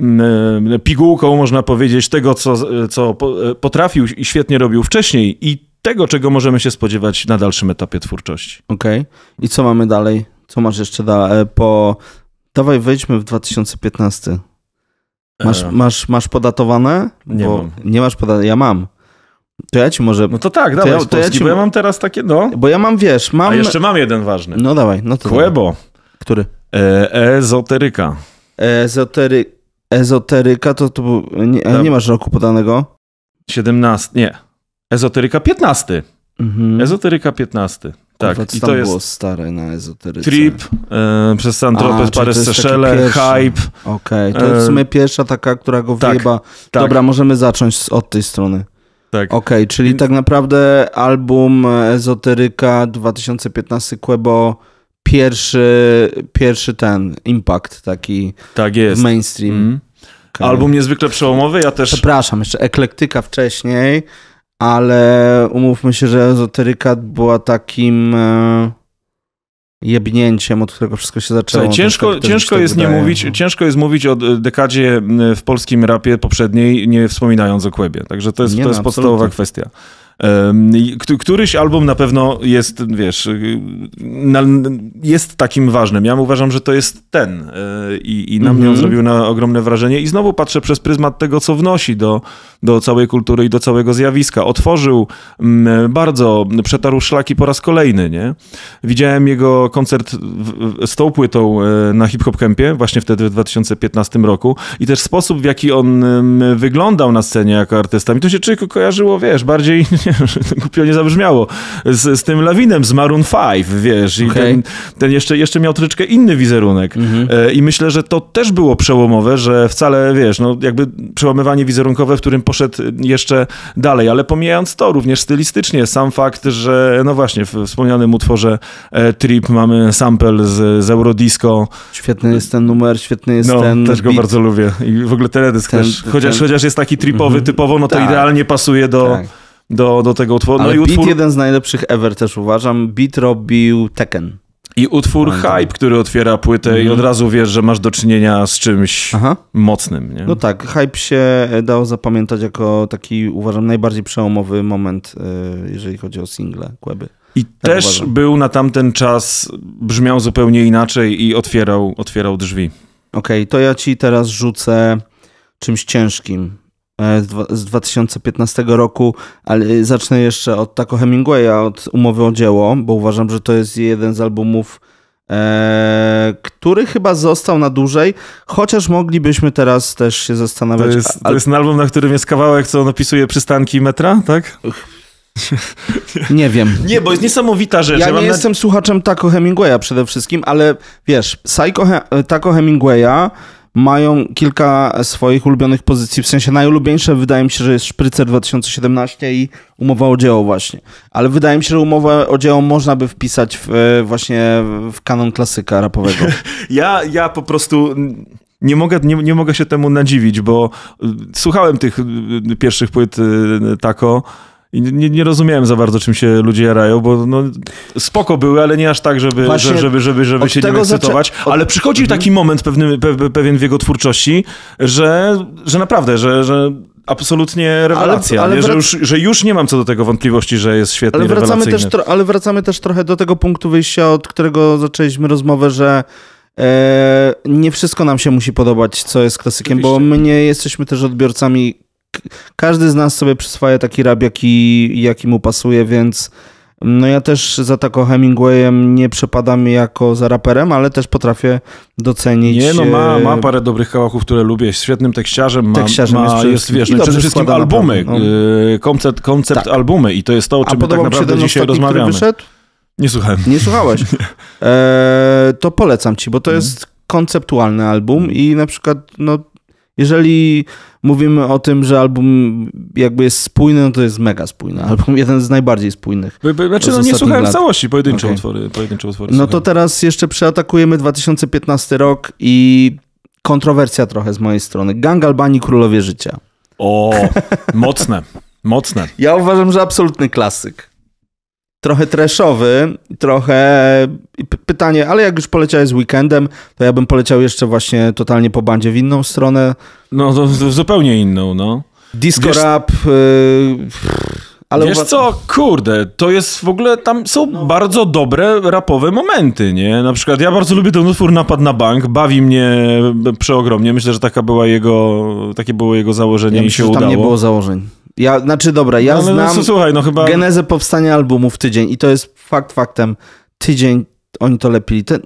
Mm, pigułką, można powiedzieć, tego, co, co e, potrafił i świetnie robił wcześniej i tego, czego możemy się spodziewać na dalszym etapie twórczości. Okej. Okay. I co mamy dalej? Co masz jeszcze dalej? Po... Dawaj, wejdźmy w 2015. Masz, e. masz, masz podatowane? Nie Bo mam. Nie masz podatowane. Ja mam. To ja ci może. No to tak, to dawaj, ja, to ja ci... bo ja mam teraz takie, no. Bo ja mam, wiesz, mam. A jeszcze mam jeden ważny. No dawaj, no to. Kłebo. Który? E, e ezoteryka. Ezoteryka. Ezoteryka to był. nie, nie masz roku podanego. 17, nie. Ezoteryka 15. Mhm. Ezoteryka 15. Tak, Kurwa, i to jest było stare na ezoteryce. Trip y, przez Santropes, Paris Seychelles, Hype. Okej, okay, to e, jest w sumie pierwsza taka, która go tak, wyjeba. Tak. Dobra, możemy zacząć od tej strony. Tak. Okej, okay, czyli I... tak naprawdę album Ezoteryka 2015 Quebo pierwszy, pierwszy ten impact taki tak jest. w mainstream. Mm. Okay. Album niezwykle przełomowy, ja też... Przepraszam, jeszcze eklektyka wcześniej, ale umówmy się, że ezoteryka była takim e, jebnięciem, od którego wszystko się zaczęło. Słuchaj, ciężko, tak, ciężko jest nie mówić, no. ciężko jest mówić o e, dekadzie w polskim rapie poprzedniej, nie wspominając o Kłębie. Także to jest, nie to no, jest absolutnie. podstawowa kwestia. Któryś album na pewno jest, wiesz, jest takim ważnym. Ja uważam, że to jest ten e, i, i na mm -hmm. mnie on mhm. zrobił na ogromne wrażenie. I znowu patrzę przez pryzmat tego, co wnosi do, do całej kultury i do całego zjawiska. Otworzył mm, bardzo, przetarł szlaki po raz kolejny, nie? Widziałem jego koncert w, z tą płytą e, na Hip Hop Campie, właśnie wtedy w 2015 roku i też sposób, w jaki on mm, wyglądał na scenie jako artysta. Mi to się tylko kojarzyło, wiesz, bardziej *laughs* *laughs* głupio nie zabrzmiało, z, z tym lawinem, z Maroon 5, wiesz, okay. i ten, ten, jeszcze, jeszcze miał troszeczkę inny wizerunek. Mhm. E, I myślę, że to też było przełomowe, że wcale, wiesz, no jakby przełamywanie wizerunkowe, w którym poszedł jeszcze dalej, ale pomijając to, również stylistycznie, sam fakt, że no właśnie, w wspomnianym utworze e, Trip mamy sample z, z Eurodisco. Świetny jest ten numer, świetny jest no, ten też go beat. bardzo lubię. I w ogóle teledysk ten, też. Chociaż, ten... chociaż jest taki tripowy mhm. typowo, no to tak. idealnie pasuje do... Tak do, do tego utworu. No Ale no Beat utwór... jeden z najlepszych ever też uważam. Beat robił Tekken. I utwór Pamiętam. Hype, który otwiera płytę mm. i mhm. od razu wiesz, że masz do czynienia z czymś Aha. mocnym. Nie? No tak, Hype się dało zapamiętać jako taki, uważam, najbardziej przełomowy moment, e, jeżeli chodzi o single Kłeby. I tak też uważam. był na tamten czas, brzmiał zupełnie inaczej i otwierał, otwierał drzwi. Okej, okay, to ja ci teraz rzucę czymś ciężkim z 2015 roku, ale zacznę jeszcze od Taco Hemingwaya, od Umowy o dzieło, bo uważam, że to jest jeden z albumów, e, który chyba został na dłużej, chociaż moglibyśmy teraz też się zastanawiać. To jest, to jest album, na którym jest kawałek, co on opisuje przystanki metra, tak? *laughs* Nie wiem. Nie, bo jest niesamowita rzecz. Ja, ja nie jestem słuchaczem Taco Hemingwaya przede wszystkim, ale wiesz, Psycho He Taco Hemingwaya mają kilka swoich ulubionych pozycji, w sensie najulubieńsze wydaje mi się, że jest Szprycer 2017 i umowa o dzieło właśnie. Ale wydaje mi się, że umowę o dzieło można by wpisać w, e, właśnie w kanon klasyka rapowego. *laughs* ja, ja po prostu nie mogę, nie, nie mogę się temu nadziwić, bo e, słuchałem tych e, pierwszych płyt Tako i nie, nie rozumiałem za bardzo, czym się ludzie jarają, bo no, spoko były, ale nie aż tak, żeby, żeby, żeby, żeby się nie ekscytować. Od... Ale przychodzi mhm. taki moment pewny, pe, pewien w jego twórczości, że, że naprawdę, że, że absolutnie rewelacja, ale, ale wrac... że, już, że już nie mam co do tego wątpliwości, że jest świetnie ale wracamy też Ale wracamy też trochę do tego punktu wyjścia, od którego zaczęliśmy rozmowę, że e, nie wszystko nam się musi podobać, co jest klasykiem, Oczywiście. bo my nie jesteśmy też odbiorcami każdy z nas sobie przyswaja taki rap, jaki, jaki mu pasuje, więc mm, no ja też za taką Hemingwayem nie przepadam jako za raperem, ale też potrafię docenić. Nie, no ma, e, ma parę dobrych kawałków, które lubię. Jest świetnym tekściarzem. Ma, tekściarzem ma, jest, wiesz, no przede wszystkim albumy, no. e, koncept, koncept tak. albumy i to jest to, o czym my tak naprawdę dzisiaj rozmawiamy. Nie słuchałem. Nie słuchałeś. *laughs* E, to polecam ci, bo to mhm. jest konceptualny album i na przykład no, jeżeli mówimy o tym, że album jakby jest spójny, no to jest mega spójny. Album jeden z najbardziej spójnych. Znaczy, no nie słuchałem lat. całości, pojedyncze okay. utwory. Pojedyncze utwory no to teraz jeszcze przeatakujemy 2015 rok i kontrowersja trochę z mojej strony. Gang Albanii Królowie Życia. O, mocne. Mocne. Ja uważam, że absolutny klasyk trochę treszowy, trochę pytanie, ale jak już poleciałeś z weekendem, to ja bym poleciał jeszcze właśnie totalnie po bandzie w inną stronę. No to, zupełnie inną, no. Disco wiesz, rap. Yy, ale wiesz co, kurde, to jest w ogóle, tam są no. bardzo dobre rapowe momenty, nie? Na przykład ja bardzo lubię ten utwór Napad na bank, bawi mnie przeogromnie, myślę, że taka była jego, takie było jego założenie ja myślę, i się że tam udało. tam nie było założeń. Ja, znaczy dobra, ja no, no, no znam no, słuchaj, no, chyba... genezę powstania albumu w tydzień i to jest fakt faktem. Tydzień oni to lepili. Ten,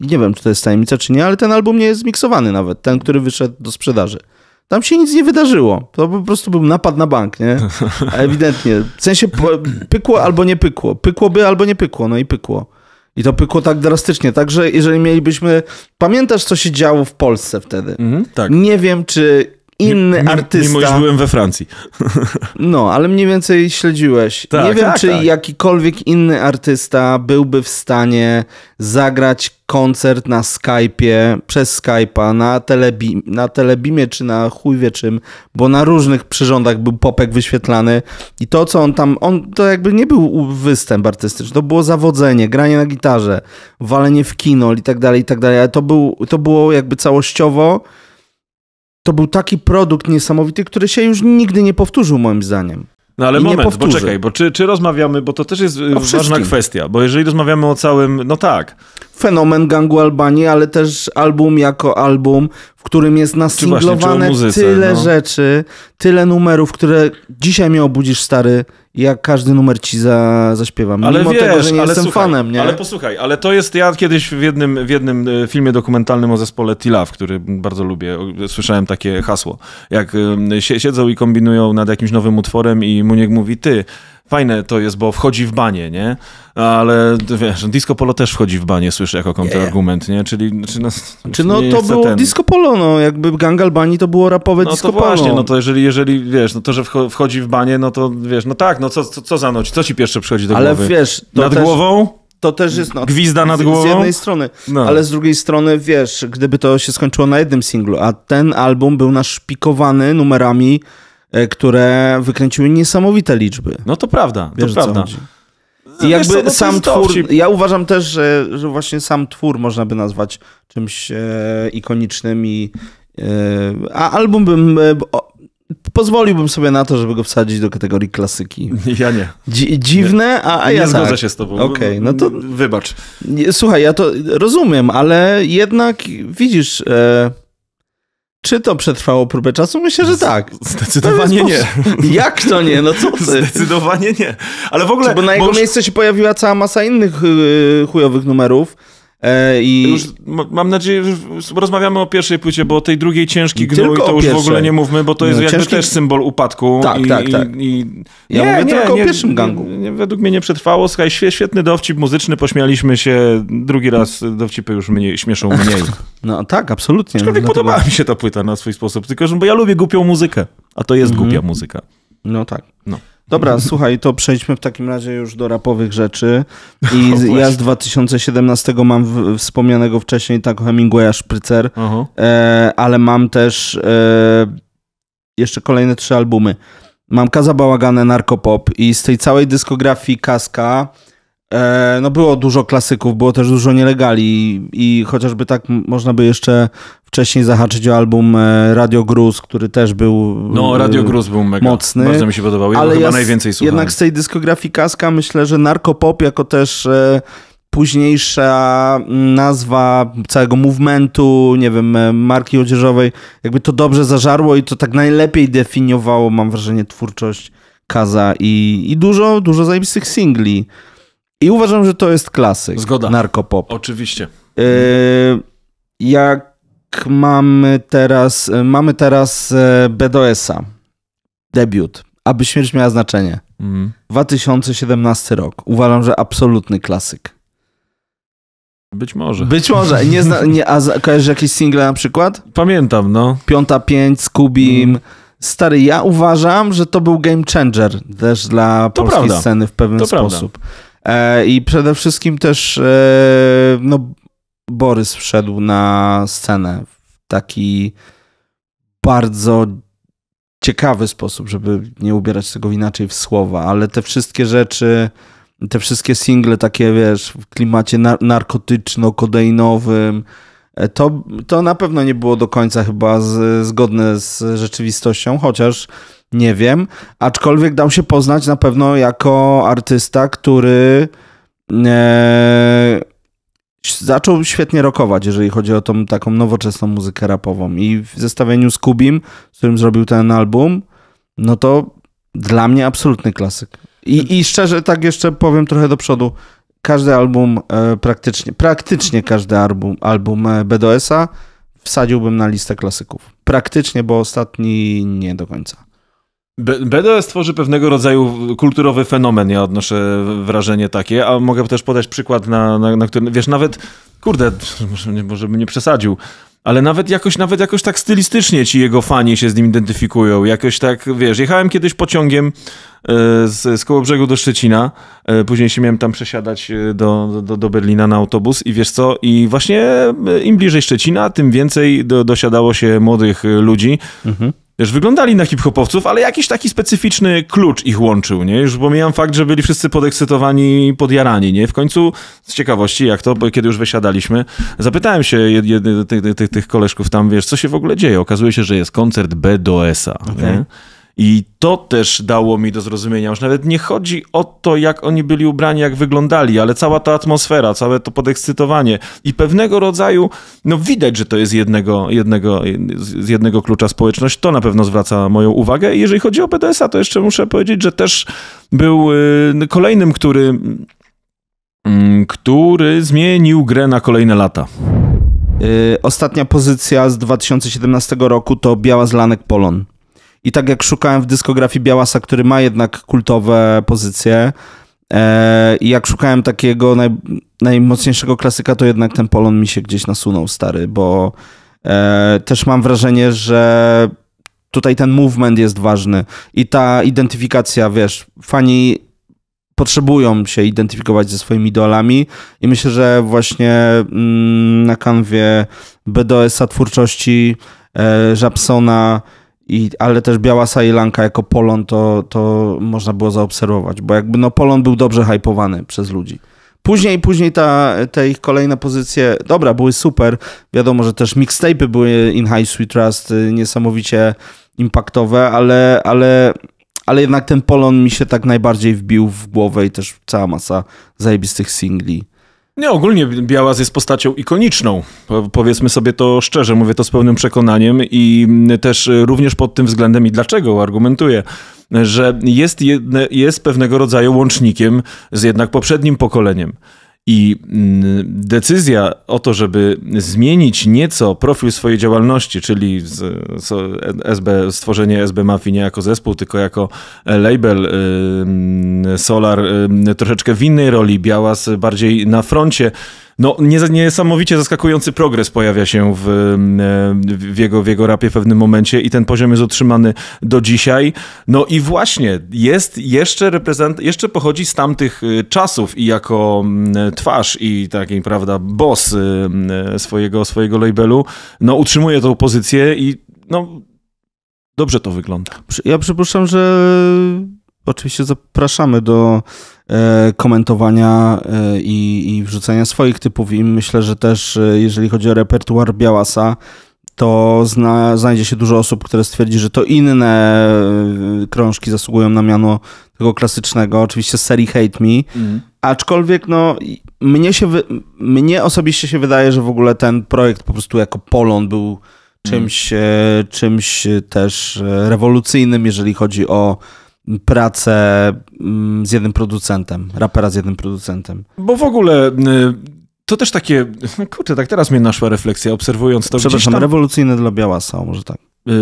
nie wiem, czy to jest tajemnica, czy nie, ale ten album nie jest zmiksowany nawet, ten, który wyszedł do sprzedaży. Tam się nic nie wydarzyło. To po prostu był napad na bank, nie? Ewidentnie. W sensie pykło albo nie pykło. Pykło by albo nie pykło, no i pykło. I to pykło tak drastycznie. Także jeżeli mielibyśmy... Pamiętasz, co się działo w Polsce wtedy? Mhm, tak. Nie wiem, czy inny artysta. Mimo, iż byłem we Francji. *laughs* No, ale mniej więcej śledziłeś. Tak, nie wiem, tak, czy tak. jakikolwiek inny artysta byłby w stanie zagrać koncert na Skype'ie, przez Skype'a, na, telebi na Telebimie czy na chuj wie czym, bo na różnych przyrządach był popek wyświetlany i to, co on tam, on to jakby nie był występ artystyczny, to było zawodzenie, granie na gitarze, walenie w kinol i tak dalej, i tak dalej, ale to, był, to było jakby całościowo to był taki produkt niesamowity, który się już nigdy nie powtórzył, moim zdaniem. No ale I moment, bo czekaj, bo czy, czy rozmawiamy, bo to też jest o e, ważna wszystkim. kwestia, bo jeżeli rozmawiamy o całym, no tak. Fenomen gangu Albanii, ale też album jako album, w którym jest nasinglowane tyle no. rzeczy, tyle numerów, które dzisiaj mnie obudzisz, stary, jak każdy numer ci za, zaśpiewam. Ale Mimo wiesz, tego, że nie jestem słuchaj, fanem, nie? Ale posłuchaj, ale to jest, ja kiedyś w jednym, w jednym e, filmie dokumentalnym o zespole Tilaf, który bardzo lubię, słyszałem takie hasło, jak siedzą i kombinują nad jakimś nowym utworem i Muniek mówi, ty, fajne to jest, bo wchodzi w banie, nie? Ale wiesz, no, disco polo też wchodzi w banie, słyszę jako kontrargument, nie? Czyli czy, znaczy, nas, no, czy no to było ten... disco polo, no jakby Gangal Bani to było rapowe no disco polo. No to właśnie, no to jeżeli, jeżeli wiesz, no to, że wchodzi w banie, no to wiesz, no tak, no co, co, co za noc, co ci pierwsze przychodzi do Ale głowy? Ale wiesz... Nad też... głową? to też jest. No, Gwizda nad głową. Z jednej strony, no. ale z drugiej strony, wiesz, gdyby to się skończyło na jednym singlu, a ten album był naszpikowany numerami E, które wykręciły niesamowite liczby. No to prawda, Wiesz, to prawda. No I jakby co, no sam twór, ja uważam też, że, że, właśnie sam twór można by nazwać czymś e, ikonicznym i e, a album bym e, o, pozwoliłbym sobie na to, żeby go wsadzić do kategorii klasyki. *laughs* Ja nie. Dzi dziwne, nie. a, a nie ja zgodzę tak. się z tobą. Okej, okay, no to wybacz. Słuchaj, ja to rozumiem, ale jednak widzisz, e, czy to przetrwało próbę czasu? Myślę, że tak. Zdecydowanie no nie. Jak to nie? No co ty? Zdecydowanie nie. Ale w ogóle... Bo na jego bo... miejsce się pojawiła cała masa innych y, y, chujowych numerów. E, I... Już, mam nadzieję, że rozmawiamy o pierwszej płycie, bo o tej drugiej ciężki gnój to już pierwszej. w ogóle nie mówmy, bo to jest no, jakby ciężki... też symbol upadku. Tak, i, tak, tak. I, i... Ja nie, mówię nie, tylko nie, o pierwszym gangu. Nie, według mnie nie przetrwało. Słuchaj, świetny dowcip muzyczny, pośmialiśmy się. Drugi raz dowcipy już mniej, śmieszą mniej. *laughs* No tak, absolutnie. Aczkolwiek no, dlatego... podobała mi się ta płyta na swój sposób, tylko że bo ja lubię głupią muzykę, a to jest mhm. głupia muzyka. No tak. No. Dobra, słuchaj, to przejdźmy w takim razie już do rapowych rzeczy. I z, *laughs* no ja z 2017 mam w, wspomnianego wcześniej tak Hemingwaya Szprycer, e, ale mam też e, jeszcze kolejne trzy albumy. Mam Kaza Bałaganę, Narkopop i z tej całej dyskografii Kaska E, no było dużo klasyków, było też dużo nielegali i chociażby tak można by jeszcze wcześniej zahaczyć o album e, Radio Gruz, który też był No, e, Radio Gruz był mega mocny. Bardzo mi się podobał, ja ale chyba ja najwięcej słuchałem. Jednak z tej dyskografii Kaska myślę, że narkopop jako też późniejsza nazwa całego movementu, nie wiem, marki odzieżowej, jakby to dobrze zażarło i to tak najlepiej definiowało, mam wrażenie, twórczość Kaza i, i dużo, dużo zajebistych singli. I uważam, że to jest klasyk. Zgoda. Narkopop. Oczywiście. E, jak mamy teraz, e, mamy teraz e, BDS-a. Debiut. Aby śmierć miała znaczenie. 2017 mhm. rok. Uważam, że absolutny klasyk. Być może. Być może. Nie zna, nie, a kojarzysz jakieś single na przykład? Pamiętam, no. Piąta pięć z Kubim. Mm. Stary, ja uważam, że to był game changer też dla to polskiej prawda. sceny w pewien to sposób. Prawda. E, I przede wszystkim też e, no, Borys wszedł na scenę w taki bardzo ciekawy sposób, żeby nie ubierać tego inaczej w słowa, ale te wszystkie rzeczy, te wszystkie single takie, wiesz, w klimacie nar narkotyczno-kodeinowym, e, to, to na pewno nie było do końca chyba z, zgodne z rzeczywistością, chociaż nie wiem, aczkolwiek dał się poznać na pewno jako artysta, który e, zaczął świetnie rokować, jeżeli chodzi o tą taką nowoczesną muzykę rapową. I w zestawieniu z Kubim, z którym zrobił ten album, no to dla mnie absolutny klasyk. I, i szczerze, tak jeszcze powiem trochę do przodu. Każdy album, e, praktycznie, praktycznie każdy album, album e, BDS-a wsadziłbym na listę klasyków. Praktycznie, bo ostatni nie do końca. BDS tworzy pewnego rodzaju kulturowy fenomen, ja odnoszę wrażenie takie, a mogę też podać przykład, na, na, na który, wiesz, nawet, kurde, może, może bym nie przesadził, ale nawet jakoś, nawet jakoś tak stylistycznie ci jego fani się z nim identyfikują. Jakoś tak, wiesz, jechałem kiedyś pociągiem e, z, z Kołobrzegu do Szczecina, e, później się miałem tam przesiadać e, do, do, do Berlina na autobus i wiesz co, i właśnie im bliżej Szczecina, tym więcej do, dosiadało się młodych ludzi, mhm. Wiesz, wyglądali na hip-hopowców, ale jakiś taki specyficzny klucz ich łączył, nie? Już pomijam fakt, że byli wszyscy podekscytowani, podjarani, nie? W końcu, z ciekawości, jak to, bo kiedy już wysiadaliśmy, zapytałem się jed, jed, tych, tych koleżków tam, wiesz, co się w ogóle dzieje? Okazuje się, że jest koncert BDOS-a, okay. I to też dało mi do zrozumienia, już nawet nie chodzi o to, jak oni byli ubrani, jak wyglądali, ale cała ta atmosfera, całe to podekscytowanie i pewnego rodzaju, no widać, że to jest jednego, jednego, z jednego klucza społeczność, to na pewno zwraca moją uwagę. I jeżeli chodzi o BDS-a, to jeszcze muszę powiedzieć, że też był y, kolejnym, który, mm, który zmienił grę na kolejne lata. Y, ostatnia pozycja z 2017 roku to Biała Zlanek Polon. I tak jak szukałem w dyskografii Białasa, który ma jednak kultowe pozycje, e, i jak szukałem takiego naj, najmocniejszego klasyka, to jednak ten Polon mi się gdzieś nasunął, stary, bo e, też mam wrażenie, że tutaj ten movement jest ważny i ta identyfikacja, wiesz, fani potrzebują się identyfikować ze swoimi idolami i myślę, że właśnie mm, na kanwie BDS-a twórczości e, i, ale też Biała Sailanka jako Polon to, to można było zaobserwować, bo jakby no Polon był dobrze hypowany przez ludzi. Później, później ta, te ich kolejne pozycje, dobra, były super. Wiadomo, że też mixtape'y były in High Sweet Trust y, niesamowicie impaktowe, ale, ale, ale jednak ten Polon mi się tak najbardziej wbił w głowę i też cała masa zajebistych singli nie, ogólnie Białas jest postacią ikoniczną. Powiedzmy sobie to szczerze, mówię to z pełnym przekonaniem i też również pod tym względem i dlaczego argumentuję, że jest, jedne, jest pewnego rodzaju łącznikiem z jednak poprzednim pokoleniem. I mm, decyzja o to, żeby zmienić nieco profil swojej działalności, czyli z, z SB, stworzenie SB Mafii nie jako zespół, tylko jako e, label, y, mm, Solar y, troszeczkę w innej roli, Białas bardziej na froncie, no niesamowicie zaskakujący progres pojawia się w, e, w, jego, w jego rapie w pewnym momencie i ten poziom jest utrzymany do dzisiaj. No i właśnie, jest jeszcze reprezent, jeszcze pochodzi z tamtych y, czasów i jako mm, twarz i taki, prawda, boss y, mm, e, swojego, swojego labelu, no utrzymuje tą pozycję i no dobrze to wygląda. Ja przypuszczam, że oczywiście zapraszamy do E, komentowania e, i, i wrzucania swoich typów. I myślę, że też e, jeżeli chodzi o repertuar Białasa, to zna, znajdzie się dużo osób, które stwierdzi, że to inne krążki zasługują na miano tego klasycznego, oczywiście z serii Hate Me, mm. aczkolwiek no mnie się, wy, mnie osobiście się wydaje, że w ogóle ten projekt po prostu jako polon był mhm. czymś, mm. czymś też rewolucyjnym, jeżeli chodzi o pracę mm, z jednym producentem, rapera z jednym producentem. Bo w ogóle y, to też takie, *laughs* kurczę, tak teraz mnie naszła refleksja, obserwując to Przepraszam, tam... rewolucyjne dla Białasa, może tak. Y,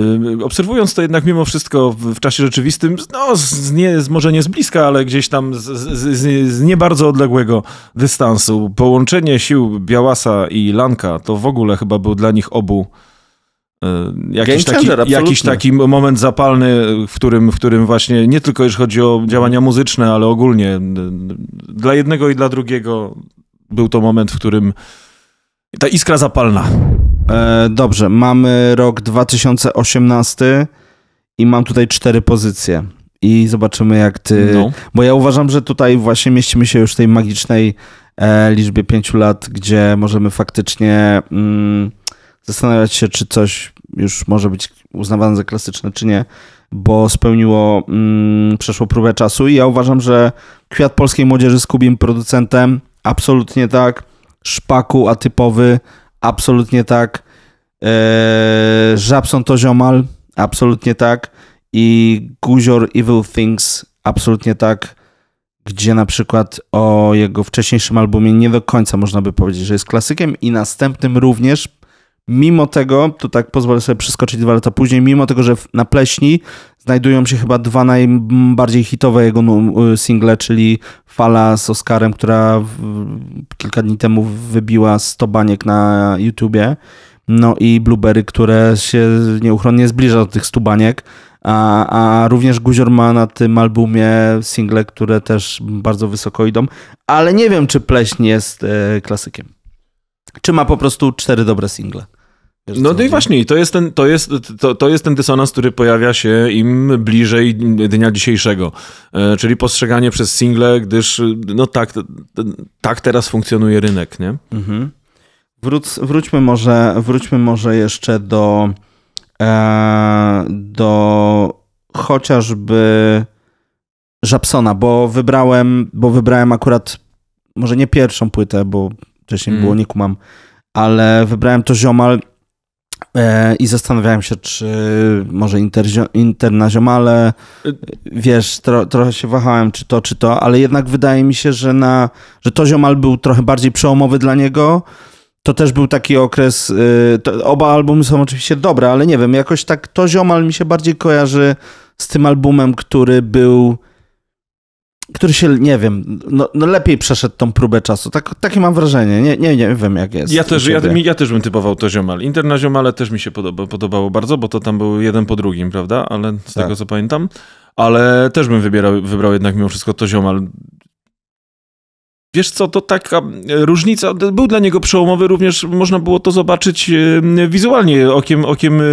y, obserwując to jednak mimo wszystko w czasie rzeczywistym, no z nie, może nie z bliska, ale gdzieś tam z, z, z, nie bardzo odległego dystansu, połączenie sił Białasa i Lanka to w ogóle chyba był dla nich obu E, jakiś taki, changer, jakiś taki moment zapalny, w którym, w którym właśnie nie tylko już chodzi o działania muzyczne, ale ogólnie e, dla jednego i dla drugiego był to moment, w którym ta iskra zapalna. E, dobrze, mamy rok 2018 i mam tutaj cztery pozycje. I zobaczymy, jak ty. No. Bo ja uważam, że tutaj właśnie mieścimy się już w tej magicznej e, liczbie pięciu lat, gdzie możemy faktycznie. Mm, zastanawiać się, czy coś już może być uznawane za klasyczne, czy nie, bo spełniło, mm, przeszło próbę czasu i ja uważam, że Kwiat Polskiej Młodzieży z Kubim producentem, absolutnie tak, Szpaku atypowy, absolutnie tak, eee, Żabson to ziomal, absolutnie tak i Guzior Evil Things, absolutnie tak, gdzie na przykład o jego wcześniejszym albumie nie do końca można by powiedzieć, że jest klasykiem i następnym również Mimo tego, tu tak pozwolę sobie przeskoczyć dwa lata później, mimo tego, że na pleśni znajdują się chyba dwa najbardziej hitowe jego y, single, czyli Fala z Oscarem, która kilka dni temu wybiła 100 baniek na YouTubie, no i Blueberry, które się nieuchronnie zbliża do tych 100 baniek. A, a, również Guzior ma na tym albumie single, które też bardzo wysoko idą, ale nie wiem, czy pleśń jest y, klasykiem czy ma po prostu cztery dobre single. no, no i właśnie, to jest, ten, to, jest, to, to jest ten dysonans, który pojawia się im bliżej dnia dzisiejszego, e, czyli postrzeganie przez single, gdyż no tak, tak teraz funkcjonuje rynek, nie? Mhm. wróćmy, może, wróćmy może jeszcze do, e, do chociażby Żapsona, bo wybrałem, bo wybrałem akurat może nie pierwszą płytę, bo wcześniej mm. było, nie kumam. Ale wybrałem to ziomal e, i zastanawiałem się, czy może inter, inter na ziomale. Wiesz, tro, trochę się wahałem, czy to, czy to, ale jednak wydaje mi się, że, na, że to ziomal był trochę bardziej przełomowy dla niego to też był taki okres. Y, oba albumy są oczywiście dobre, ale nie wiem, jakoś tak to ziomal mi się bardziej kojarzy z tym albumem, który był który się, nie wiem, no, no lepiej przeszedł tą próbę czasu. Tak, takie mam wrażenie. Nie, nie, nie wiem, jak jest. Ja też, ja, ja, też bym typował to ziomal. ziomale też mi się podoba, podobało bardzo, bo to tam był jeden po drugim, prawda? Ale z tak. tego co pamiętam. Ale też bym wybierał, wybrał jednak mimo wszystko to ziomal. Wiesz co, to taka e, różnica, był dla niego przełomowy, również można było to zobaczyć e, wizualnie, okiem, okiem e,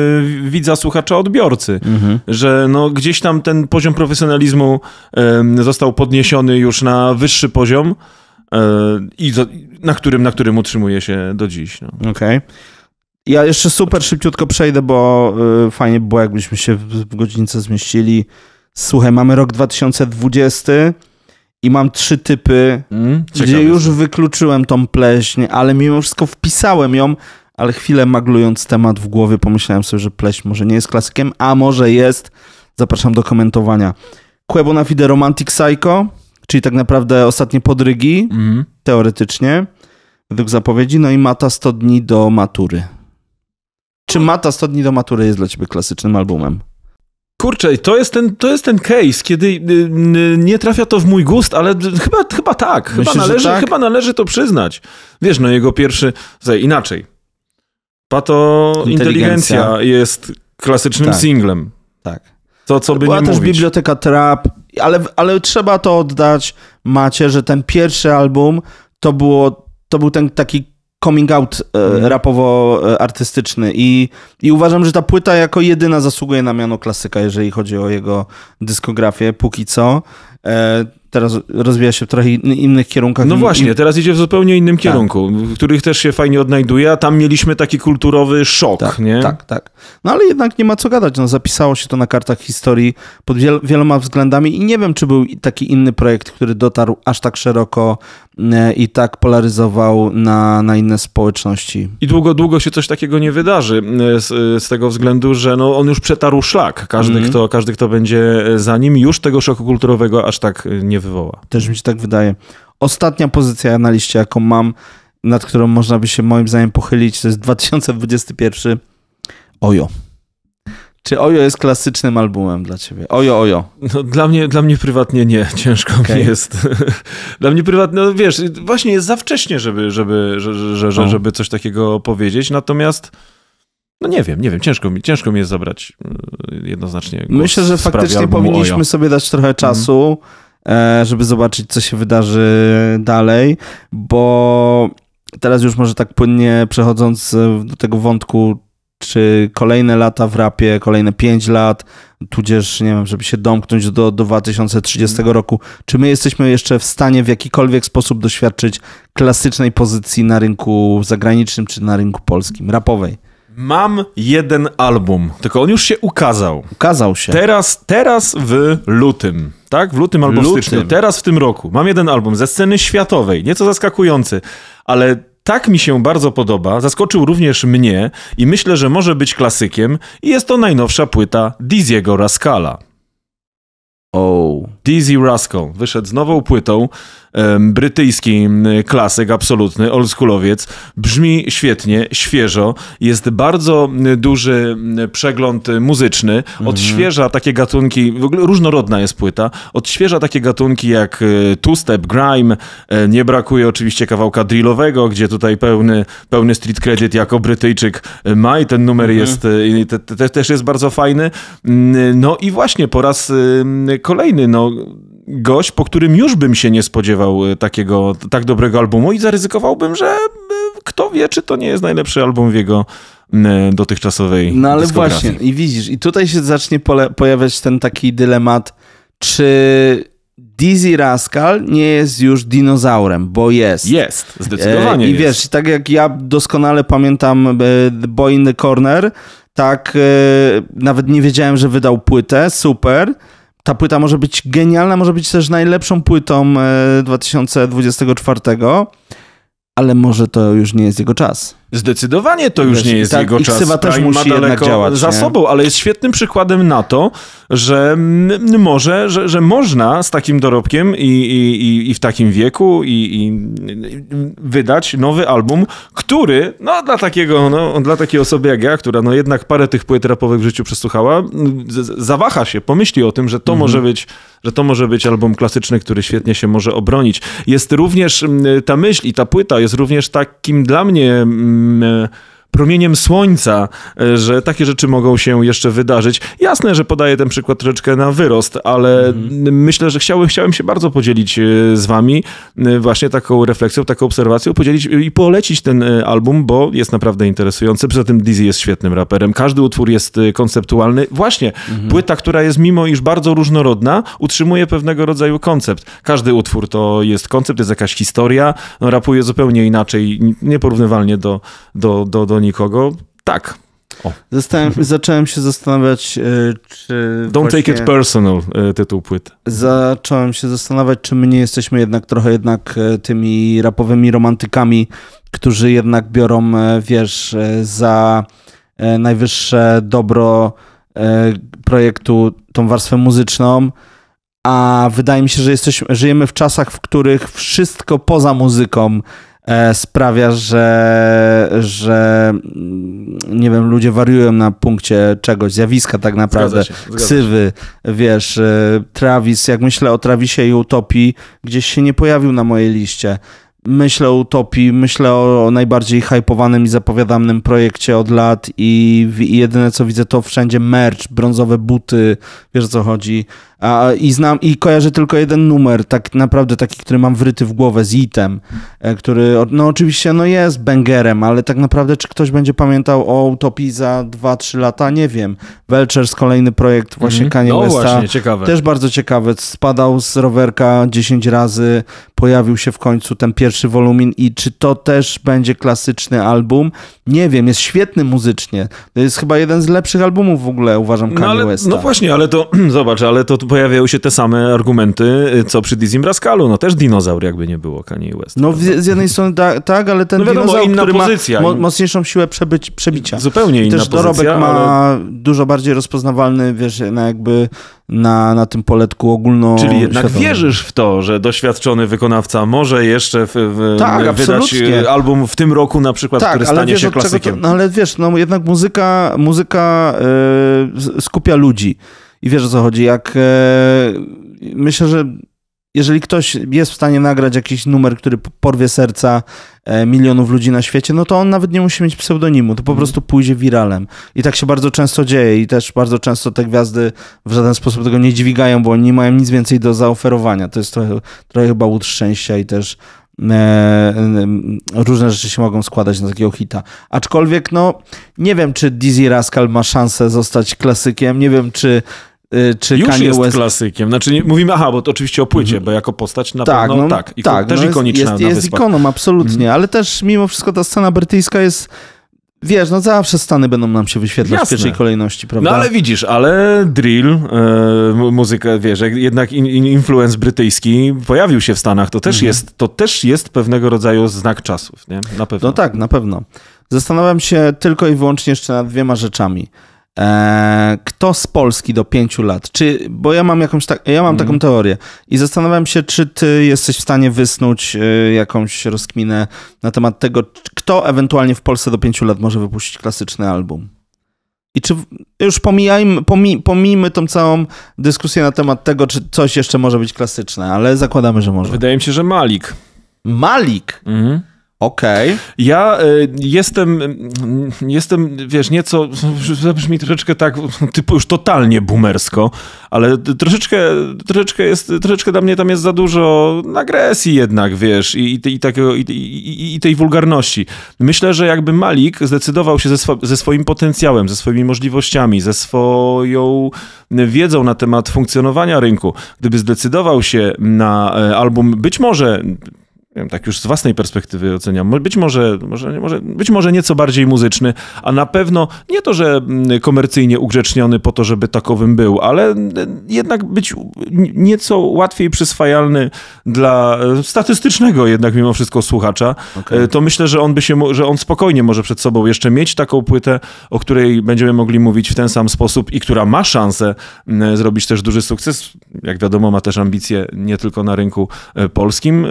widza, słuchacza, odbiorcy, mhm. że no, gdzieś tam ten poziom profesjonalizmu został podniesiony już na wyższy poziom i na którym, na którym utrzymuje się do dziś. No. Okej. Okay. Ja jeszcze super szybciutko przejdę, bo fajnie było, jakbyśmy się w godzince zmieścili. Słuchaj, mamy rok 2020, i mam trzy typy, mm, gdzie już wykluczyłem tą pleśń, ale mimo wszystko wpisałem ją, ale chwilę maglując temat w głowie pomyślałem sobie, że pleśń może nie jest klasykiem, a może jest. Zapraszam do komentowania. Quebo na fide Romantic Psycho, czyli tak naprawdę ostatnie podrygi, mm. teoretycznie, według zapowiedzi, no i Mata 100 dni do matury. Czy Mata 100 dni do matury jest dla ciebie klasycznym albumem? Kurczę, to jest ten, to jest ten case, kiedy y, nie trafia to w mój gust, ale chyba, chyba tak. Chyba, Myślisz, należy, tak? chyba należy to przyznać. Wiesz, no jego pierwszy. Zaj, inaczej. Pato Inteligencja, Inteligencja jest klasycznym tak. singlem. Tak. To, co by Była nie też mówić. biblioteka Trap, ale, ale trzeba to oddać, Macie, że ten pierwszy album to było to był ten taki coming out e, mhm. rapowo-artystyczny I, i uważam, że ta płyta jako jedyna zasługuje na miano klasyka, jeżeli chodzi o jego dyskografię póki co. E, teraz rozwija się w trochę innych kierunkach. No właśnie, teraz idzie w zupełnie innym tak. kierunku, w których też się fajnie odnajduje, a tam mieliśmy taki kulturowy szok, tak, nie? Tak, tak. No ale jednak nie ma co gadać, no zapisało się to na kartach historii pod wieloma względami i nie wiem, czy był taki inny projekt, który dotarł aż tak szeroko e, i tak polaryzował na, na inne społeczności. I długo, długo się coś takiego nie wydarzy e, z, e, z tego względu, że no, on już przetarł szlak. Każdy, mm. kto, każdy, kto będzie za nim, już tego szoku kulturowego aż tak nie wydarzy wywoła. Też mi się tak wydaje. Ostatnia pozycja na liście, jaką mam, nad którą można by się moim zdaniem pochylić, to jest 2021 Ojo. Czy Ojo jest klasycznym albumem dla ciebie? Ojo, Ojo. No, dla, mnie, dla mnie prywatnie nie, ciężko okay. mi jest. *laughs* dla mnie prywatnie, no wiesz, właśnie jest za wcześnie, żeby, żeby, że, że, no. żeby coś takiego powiedzieć, natomiast... No nie wiem, nie wiem, ciężko mi, ciężko mi jest zabrać y, jednoznacznie. Myślę, że faktycznie powinniśmy ojo. sobie dać trochę mhm. czasu. Mm E, żeby zobaczyć, co się wydarzy dalej, bo teraz już może tak płynnie przechodząc e, do tego wątku, czy kolejne lata w rapie, kolejne 5 lat, tudzież, nie wiem, żeby się domknąć do, do 2030 no. roku, czy my jesteśmy jeszcze w stanie w jakikolwiek sposób doświadczyć klasycznej pozycji na rynku zagranicznym czy na rynku polskim, rapowej? Mam jeden album, tylko on już się ukazał. Ukazał się. Teraz, teraz w lutym tak? W lutym albo w lutym. styczniu. Teraz w tym roku. Mam jeden album ze sceny światowej, nieco zaskakujący, ale tak mi się bardzo podoba. Zaskoczył również mnie i myślę, że może być klasykiem. I jest to najnowsza płyta Diziego Rascala. Oh. Dizzy Rascal wyszedł z nową płytą, brytyjski klasyk absolutny, oldschoolowiec. Brzmi świetnie, świeżo. Jest bardzo duży przegląd muzyczny. Odświeża mhm. takie gatunki, w ogóle różnorodna jest płyta. Odświeża takie gatunki jak e, two-step, grime. E, nie brakuje oczywiście kawałka drillowego, gdzie tutaj pełny, pełny street credit jako Brytyjczyk e, ma i ten numer mhm. jest, te, te, też jest bardzo fajny. No i właśnie po raz kolejny, no, gość, po którym już bym się nie spodziewał e, takiego, tak dobrego albumu i zaryzykowałbym, że e, kto wie, czy to nie jest najlepszy album w jego e, dotychczasowej No ale właśnie, i widzisz, i tutaj się zacznie pojawiać ten taki dylemat, czy Dizzy Rascal nie jest już dinozaurem, bo jest. Jest, zdecydowanie. E, I wiesz, tak jak ja doskonale pamiętam The Boy in the Corner, tak nawet nie wiedziałem, że wydał płytę, super ta płyta może być genialna, może być też najlepszą płytą 2024, e, ale może to już nie jest jego czas. Zdecydowanie to już nie jest tak, jego czas. Chyba też musi daleko działać, za nie? sobą, ale jest świetnym przykładem na to, że może, że, że można z takim dorobkiem i, i, i w takim wieku i, i, wydać nowy album, który no, dla takiego, no, dla takiej osoby jak ja, która no, jednak parę tych płyt rapowych w życiu przesłuchała, zawaha się, pomyśli o tym, że to mhm. może być że to może być album klasyczny, który świetnie się może obronić. Jest również ta myśl i ta płyta jest również takim dla mnie äh, promieniem słońca, e, że takie rzeczy mogą się jeszcze wydarzyć. Jasne, że podaję ten przykład troszeczkę na wyrost, ale mhm. myślę, że chciałem, chciałem się bardzo podzielić e, z wami e, właśnie taką refleksją, taką obserwacją, podzielić i polecić ten album, bo jest naprawdę interesujący. Poza tym Dizzy jest świetnym raperem. Każdy utwór jest konceptualny. Właśnie, mhm. płyta, która jest mimo iż bardzo różnorodna, utrzymuje pewnego rodzaju koncept. Każdy utwór to jest koncept, jest jakaś historia, no, rapuje zupełnie inaczej, nieporównywalnie do, do, do, do do nikogo, tak. O. Zostałem, *laughs* zacząłem się zastanawiać, e, czy. Don't take it personal, e, tytuł płyt. Zacząłem się zastanawiać, czy my nie jesteśmy jednak trochę jednak e, tymi rapowymi romantykami, którzy jednak biorą, wiesz, za najwyższe dobro projektu tą warstwę muzyczną. A wydaje mi się, że jesteśmy, żyjemy w czasach, w których wszystko poza muzyką E, sprawia, że, że mm, nie wiem, ludzie wariują na punkcie czegoś, zjawiska tak naprawdę, się, ksywy, się. wiesz, e, Travis, jak myślę o Travisie i Utopii, gdzieś się nie pojawił na mojej liście. Myślę o Utopii, myślę o, najbardziej hypowanym i zapowiadanym projekcie od lat i, i jedyne co widzę to wszędzie merch, brązowe buty, wiesz o co chodzi. A, I znam i kojarzę tylko jeden numer, tak naprawdę taki, który mam wryty w głowę z item, e, który no oczywiście no jest bangerem, ale tak naprawdę czy ktoś będzie pamiętał o Utopii za 2-3 lata, nie wiem. Welchers, kolejny projekt właśnie mm -hmm. Kanye no Westa, właśnie, ciekawe. też bardzo ciekawy, spadał z rowerka 10 razy, pojawił się w końcu ten pierwszy wolumin i czy to też będzie klasyczny album? Nie wiem, jest świetny muzycznie, to jest chyba jeden z lepszych albumów w ogóle, uważam, no Kanye no ale, Westa. No właśnie, ale to, *clears throat* zobacz, ale to pojawiają się te same argumenty, y, co przy Dizim Rascalu. No też dinozaur jakby nie było Kanye West. No z jednej strony da, tak, ale ten no wiadomo, dinozaur, inna pozycja. mocniejszą siłę przebyć, przebicia. Zupełnie inna też dorobek pozycja. dorobek ma dużo bardziej rozpoznawalny, wiesz, na jakby na, na tym poletku ogólno. Czyli jednak wierzysz w to, że doświadczony wykonawca może jeszcze w, w, tak, wydać y, absolutnie. album w tym roku na przykład, tak, który stanie wiesz, się klasykiem. To, no, ale wiesz, no jednak muzyka, muzyka yy, skupia ludzi. I wiesz o co chodzi, jak e, myślę, że jeżeli ktoś jest w stanie nagrać jakiś numer, który porwie serca e, milionów ludzi na świecie, no to on nawet nie musi mieć pseudonimu, to po mm. prostu pójdzie wiralem. I tak się bardzo często dzieje i też bardzo często te gwiazdy w żaden sposób tego nie dźwigają, bo oni nie mają nic więcej do zaoferowania. To jest trochę, trochę chyba łód szczęścia i też E, e, różne rzeczy się mogą składać na takiego hita. Aczkolwiek, no, nie wiem, czy Dizzy Rascal ma szansę zostać klasykiem, nie wiem, czy e, czy Już Kanye jest West... klasykiem. Znaczy nie, mówimy, aha, bo to oczywiście o płycie, mhm. bo jako postać na tak, pewno no, tak, I tak też no, ikoniczna jest, jest, Jest ikoną, absolutnie, mhm. ale też mimo wszystko ta scena brytyjska jest Wiesz, no zawsze Stany będą nam się wyświetlać Jasne. w pierwszej kolejności, no prawda? No ale widzisz, ale drill, yy, e, muzyka, wiesz, jednak in, in influence brytyjski pojawił się w Stanach, to też, mhm. jest, to też jest pewnego rodzaju znak czasów, nie? Na pewno. No tak, na pewno. Zastanawiam się tylko i wyłącznie jeszcze nad dwiema rzeczami. E, kto z Polski do pięciu lat? Czy, bo ja mam jakąś tak, ja mam taką mhm. teorię i zastanawiam się, czy ty jesteś w stanie wysnuć e, jakąś rozkminę na temat tego, kto ewentualnie w Polsce do pięciu lat może wypuścić klasyczny album? I czy już pomijajmy, pomijmy tą całą dyskusję na temat tego, czy coś jeszcze może być klasyczne, ale zakładamy, że może. Wydaje mi się, że Malik. Malik? Mhm. Okej. Okay. Ja y, jestem, y, jestem, wiesz, nieco, zabrzmi troszeczkę tak, typu już totalnie boomersko, ale troszeczkę, troszeczkę jest, troszeczkę dla mnie tam jest za dużo agresji jednak, wiesz, i, i, i, takiego, i, i, i tej wulgarności. Myślę, że jakby Malik zdecydował się ze, ze swoim potencjałem, ze swoimi możliwościami, ze swoją wiedzą na temat funkcjonowania rynku, gdyby zdecydował się na e, album, być może wiem, tak już z własnej perspektywy oceniam, być może, może, może, być może nieco bardziej muzyczny, a na pewno nie to, że mm, komercyjnie ugrzeczniony po to, żeby takowym był, ale jednak być nieco łatwiej przyswajalny dla e, statystycznego jednak mimo wszystko słuchacza, okay. E, to myślę, że on by się, że on spokojnie może przed sobą jeszcze mieć taką płytę, o której będziemy mogli mówić w ten sam sposób i która ma szansę zrobić też duży sukces. Jak wiadomo, ma też ambicje nie tylko na rynku e, polskim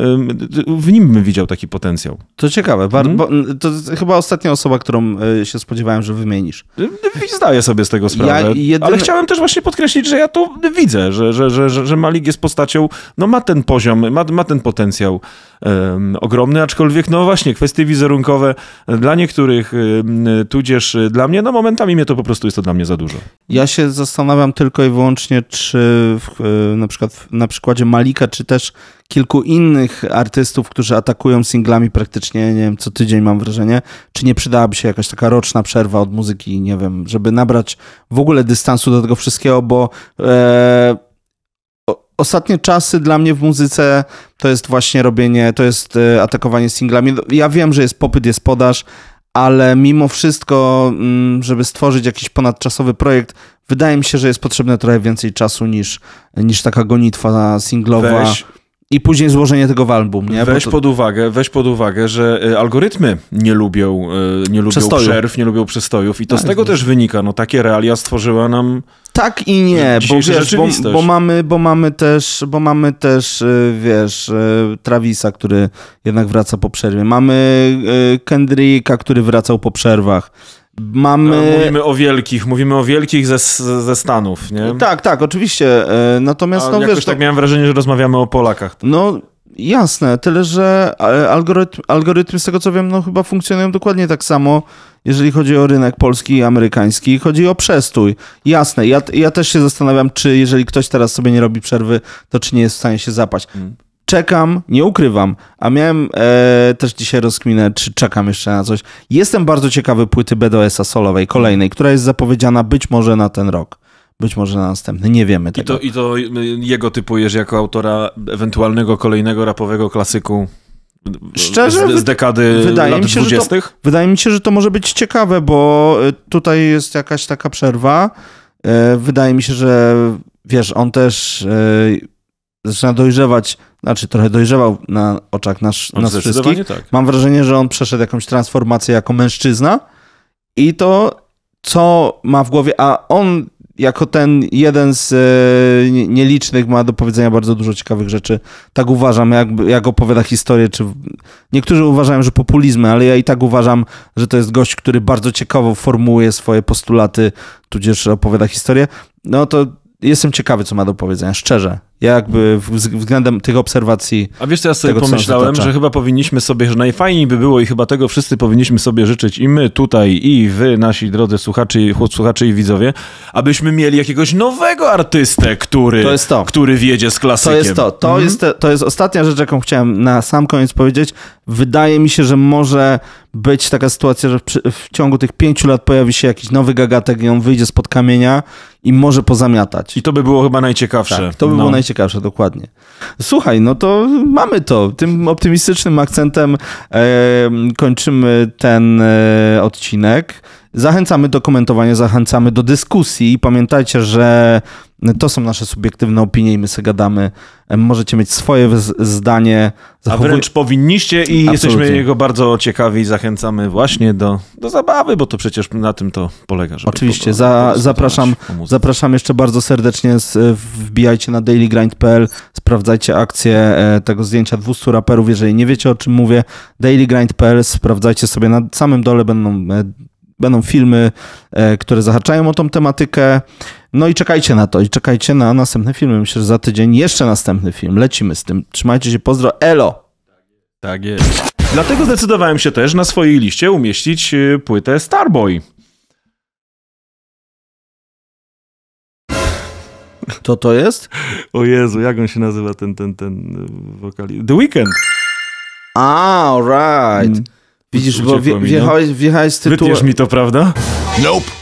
w nim bym widział taki potencjał. To ciekawe. Hmm? Bo, to chyba ostatnia osoba, którą e, się spodziewałem, że wymienisz. Y, y, zdaję sobie z tego sprawę. Ja Ale chciałem też właśnie podkreślić, że ja to widzę, że, że, że, że, że Malik jest postacią, no ma ten poziom, ma, ma ten potencjał um, ogromny, aczkolwiek no właśnie kwestie wizerunkowe dla niektórych, tudzież dla mnie, no momentami mnie to po prostu jest to dla mnie za dużo. Ja się zastanawiam tylko i wyłącznie, czy w, e, na przykład na przykładzie Malika, czy też kilku innych artystów, artystów, którzy atakują singlami praktycznie, nie wiem, co tydzień mam wrażenie, czy nie przydałaby się jakaś taka roczna przerwa od muzyki, nie wiem, żeby nabrać w ogóle dystansu do tego wszystkiego, bo e, ostatnie czasy dla mnie w muzyce to jest właśnie robienie, to jest e, atakowanie singlami. No, ja wiem, że jest popyt, jest podaż, ale mimo wszystko, mm, żeby stworzyć jakiś ponadczasowy projekt, wydaje mi się, że jest potrzebne trochę więcej czasu niż, niż taka gonitwa singlowa. Weź, i później złożenie tego w album. Nie? Weź, to... pod uwagę, weź pod uwagę, że y, algorytmy nie lubią, y, nie lubią przerw, nie lubią przestojów i to tak, z tego też wynika. No, takie realia stworzyła nam Tak i nie, bo, wiesz, bo, bo, mamy, bo, mamy też, bo mamy też, y, wiesz, Travisa, który jednak wraca po przerwie. Mamy Kendricka, który wracał po przerwach. Mamy... Mówimy o wielkich, mówimy o wielkich ze, ze Stanów, nie? Tak, tak, oczywiście. E, natomiast, A, no wiesz... tak to... Tak- miałem wrażenie, że rozmawiamy o Polakach. No, jasne, tyle, że e, algorytm, algorytmy, z tego co wiem, no chyba funkcjonują dokładnie tak samo, jeżeli chodzi o rynek polski i amerykański. Chodzi o przestój. Jasne, ja, ja też się zastanawiam, czy jeżeli ktoś teraz sobie nie robi przerwy, to czy nie jest w stanie się zapaść. Hmm czekam, nie ukrywam, a miałem e, też dzisiaj rozkminę, czy czekam jeszcze na coś. Jestem bardzo ciekawy płyty BDS-a solowej, kolejnej, która jest zapowiedziana być może na ten rok. Być może na następny, nie wiemy tego. I to, i to jego typujesz jako autora ewentualnego kolejnego rapowego klasyku Szczerze, z, z dekady wydaje lat mi się, 20. Że to, wydaje mi się, że to może być ciekawe, bo e, tutaj jest jakaś taka przerwa. E, wydaje mi się, że wiesz, on też e, zaczyna dojrzewać, znaczy trochę dojrzewał na oczach nas, on no, nas wszystkich. Tak. Mam wrażenie, że on przeszedł jakąś transformację jako mężczyzna i to, co ma w głowie, a on jako ten jeden z e, nielicznych ma do powiedzenia bardzo dużo ciekawych rzeczy. Tak uważam, jak, jak opowiada historię, czy niektórzy uważają, że populizmy, ale ja i tak uważam, że to jest gość, który bardzo ciekawo formułuje swoje postulaty, tudzież opowiada historię. No to jestem ciekawy, co ma do powiedzenia, szczerze jakby względem tych obserwacji. A wiesz, co ja sobie tego, pomyślałem, że chyba powinniśmy sobie, że najfajniej by było i chyba tego wszyscy powinniśmy sobie życzyć i my tutaj, i wy, nasi drodzy słuchaczy, słuchacze i widzowie, abyśmy mieli jakiegoś nowego artystę, który, to jest to. który wiedzie z klasykiem. To jest to. To, mhm. jest, to jest ostatnia rzecz, jaką chciałem na sam koniec powiedzieć. Wydaje mi się, że może być taka sytuacja, że w ciągu tych pięciu lat pojawi się jakiś nowy gagatek i on wyjdzie spod kamienia i może pozamiatać. I to by było chyba najciekawsze. Tak, to by no. było najciekawsze najciekawsza, dokładnie. Słuchaj, no to mamy to. Tym optymistycznym akcentem e, kończymy ten e, odcinek. Zachęcamy do komentowania, zachęcamy do dyskusji. Pamiętajcie, że to są nasze subiektywne opinie i my się gadamy. E, możecie mieć swoje zdanie. Zachowuj... A wręcz powinniście i Absolutnie. jesteśmy jego bardzo ciekawi i zachęcamy właśnie do, do zabawy, bo to przecież na tym to polega. Oczywiście. Po, za, zapraszam, zapraszam jeszcze bardzo serdecznie. E, wbijajcie na dailygrind.pl, sprawdzajcie akcję e, tego zdjęcia 200 raperów. Jeżeli nie wiecie o czym mówię, dailygrind.pl, sprawdzajcie sobie. Na samym dole będą będą filmy, e, które zahaczają o tą tematykę. No i czekajcie na to i czekajcie na następne filmy. Myślę, że za tydzień jeszcze następny film. Lecimy z tym. Trzymajcie się, pozdro. Elo! Tak jest. Dlatego zdecydowałem się też na swojej liście umieścić e, płytę Starboy. To to jest? O Jezu, jak on się nazywa ten, ten, ten e, wokali? The Weekend. Ah, alright. Mm. Widzisz, bo wjechałeś, wjechałeś z tytułem... Wytniesz mi to, prawda? Nope.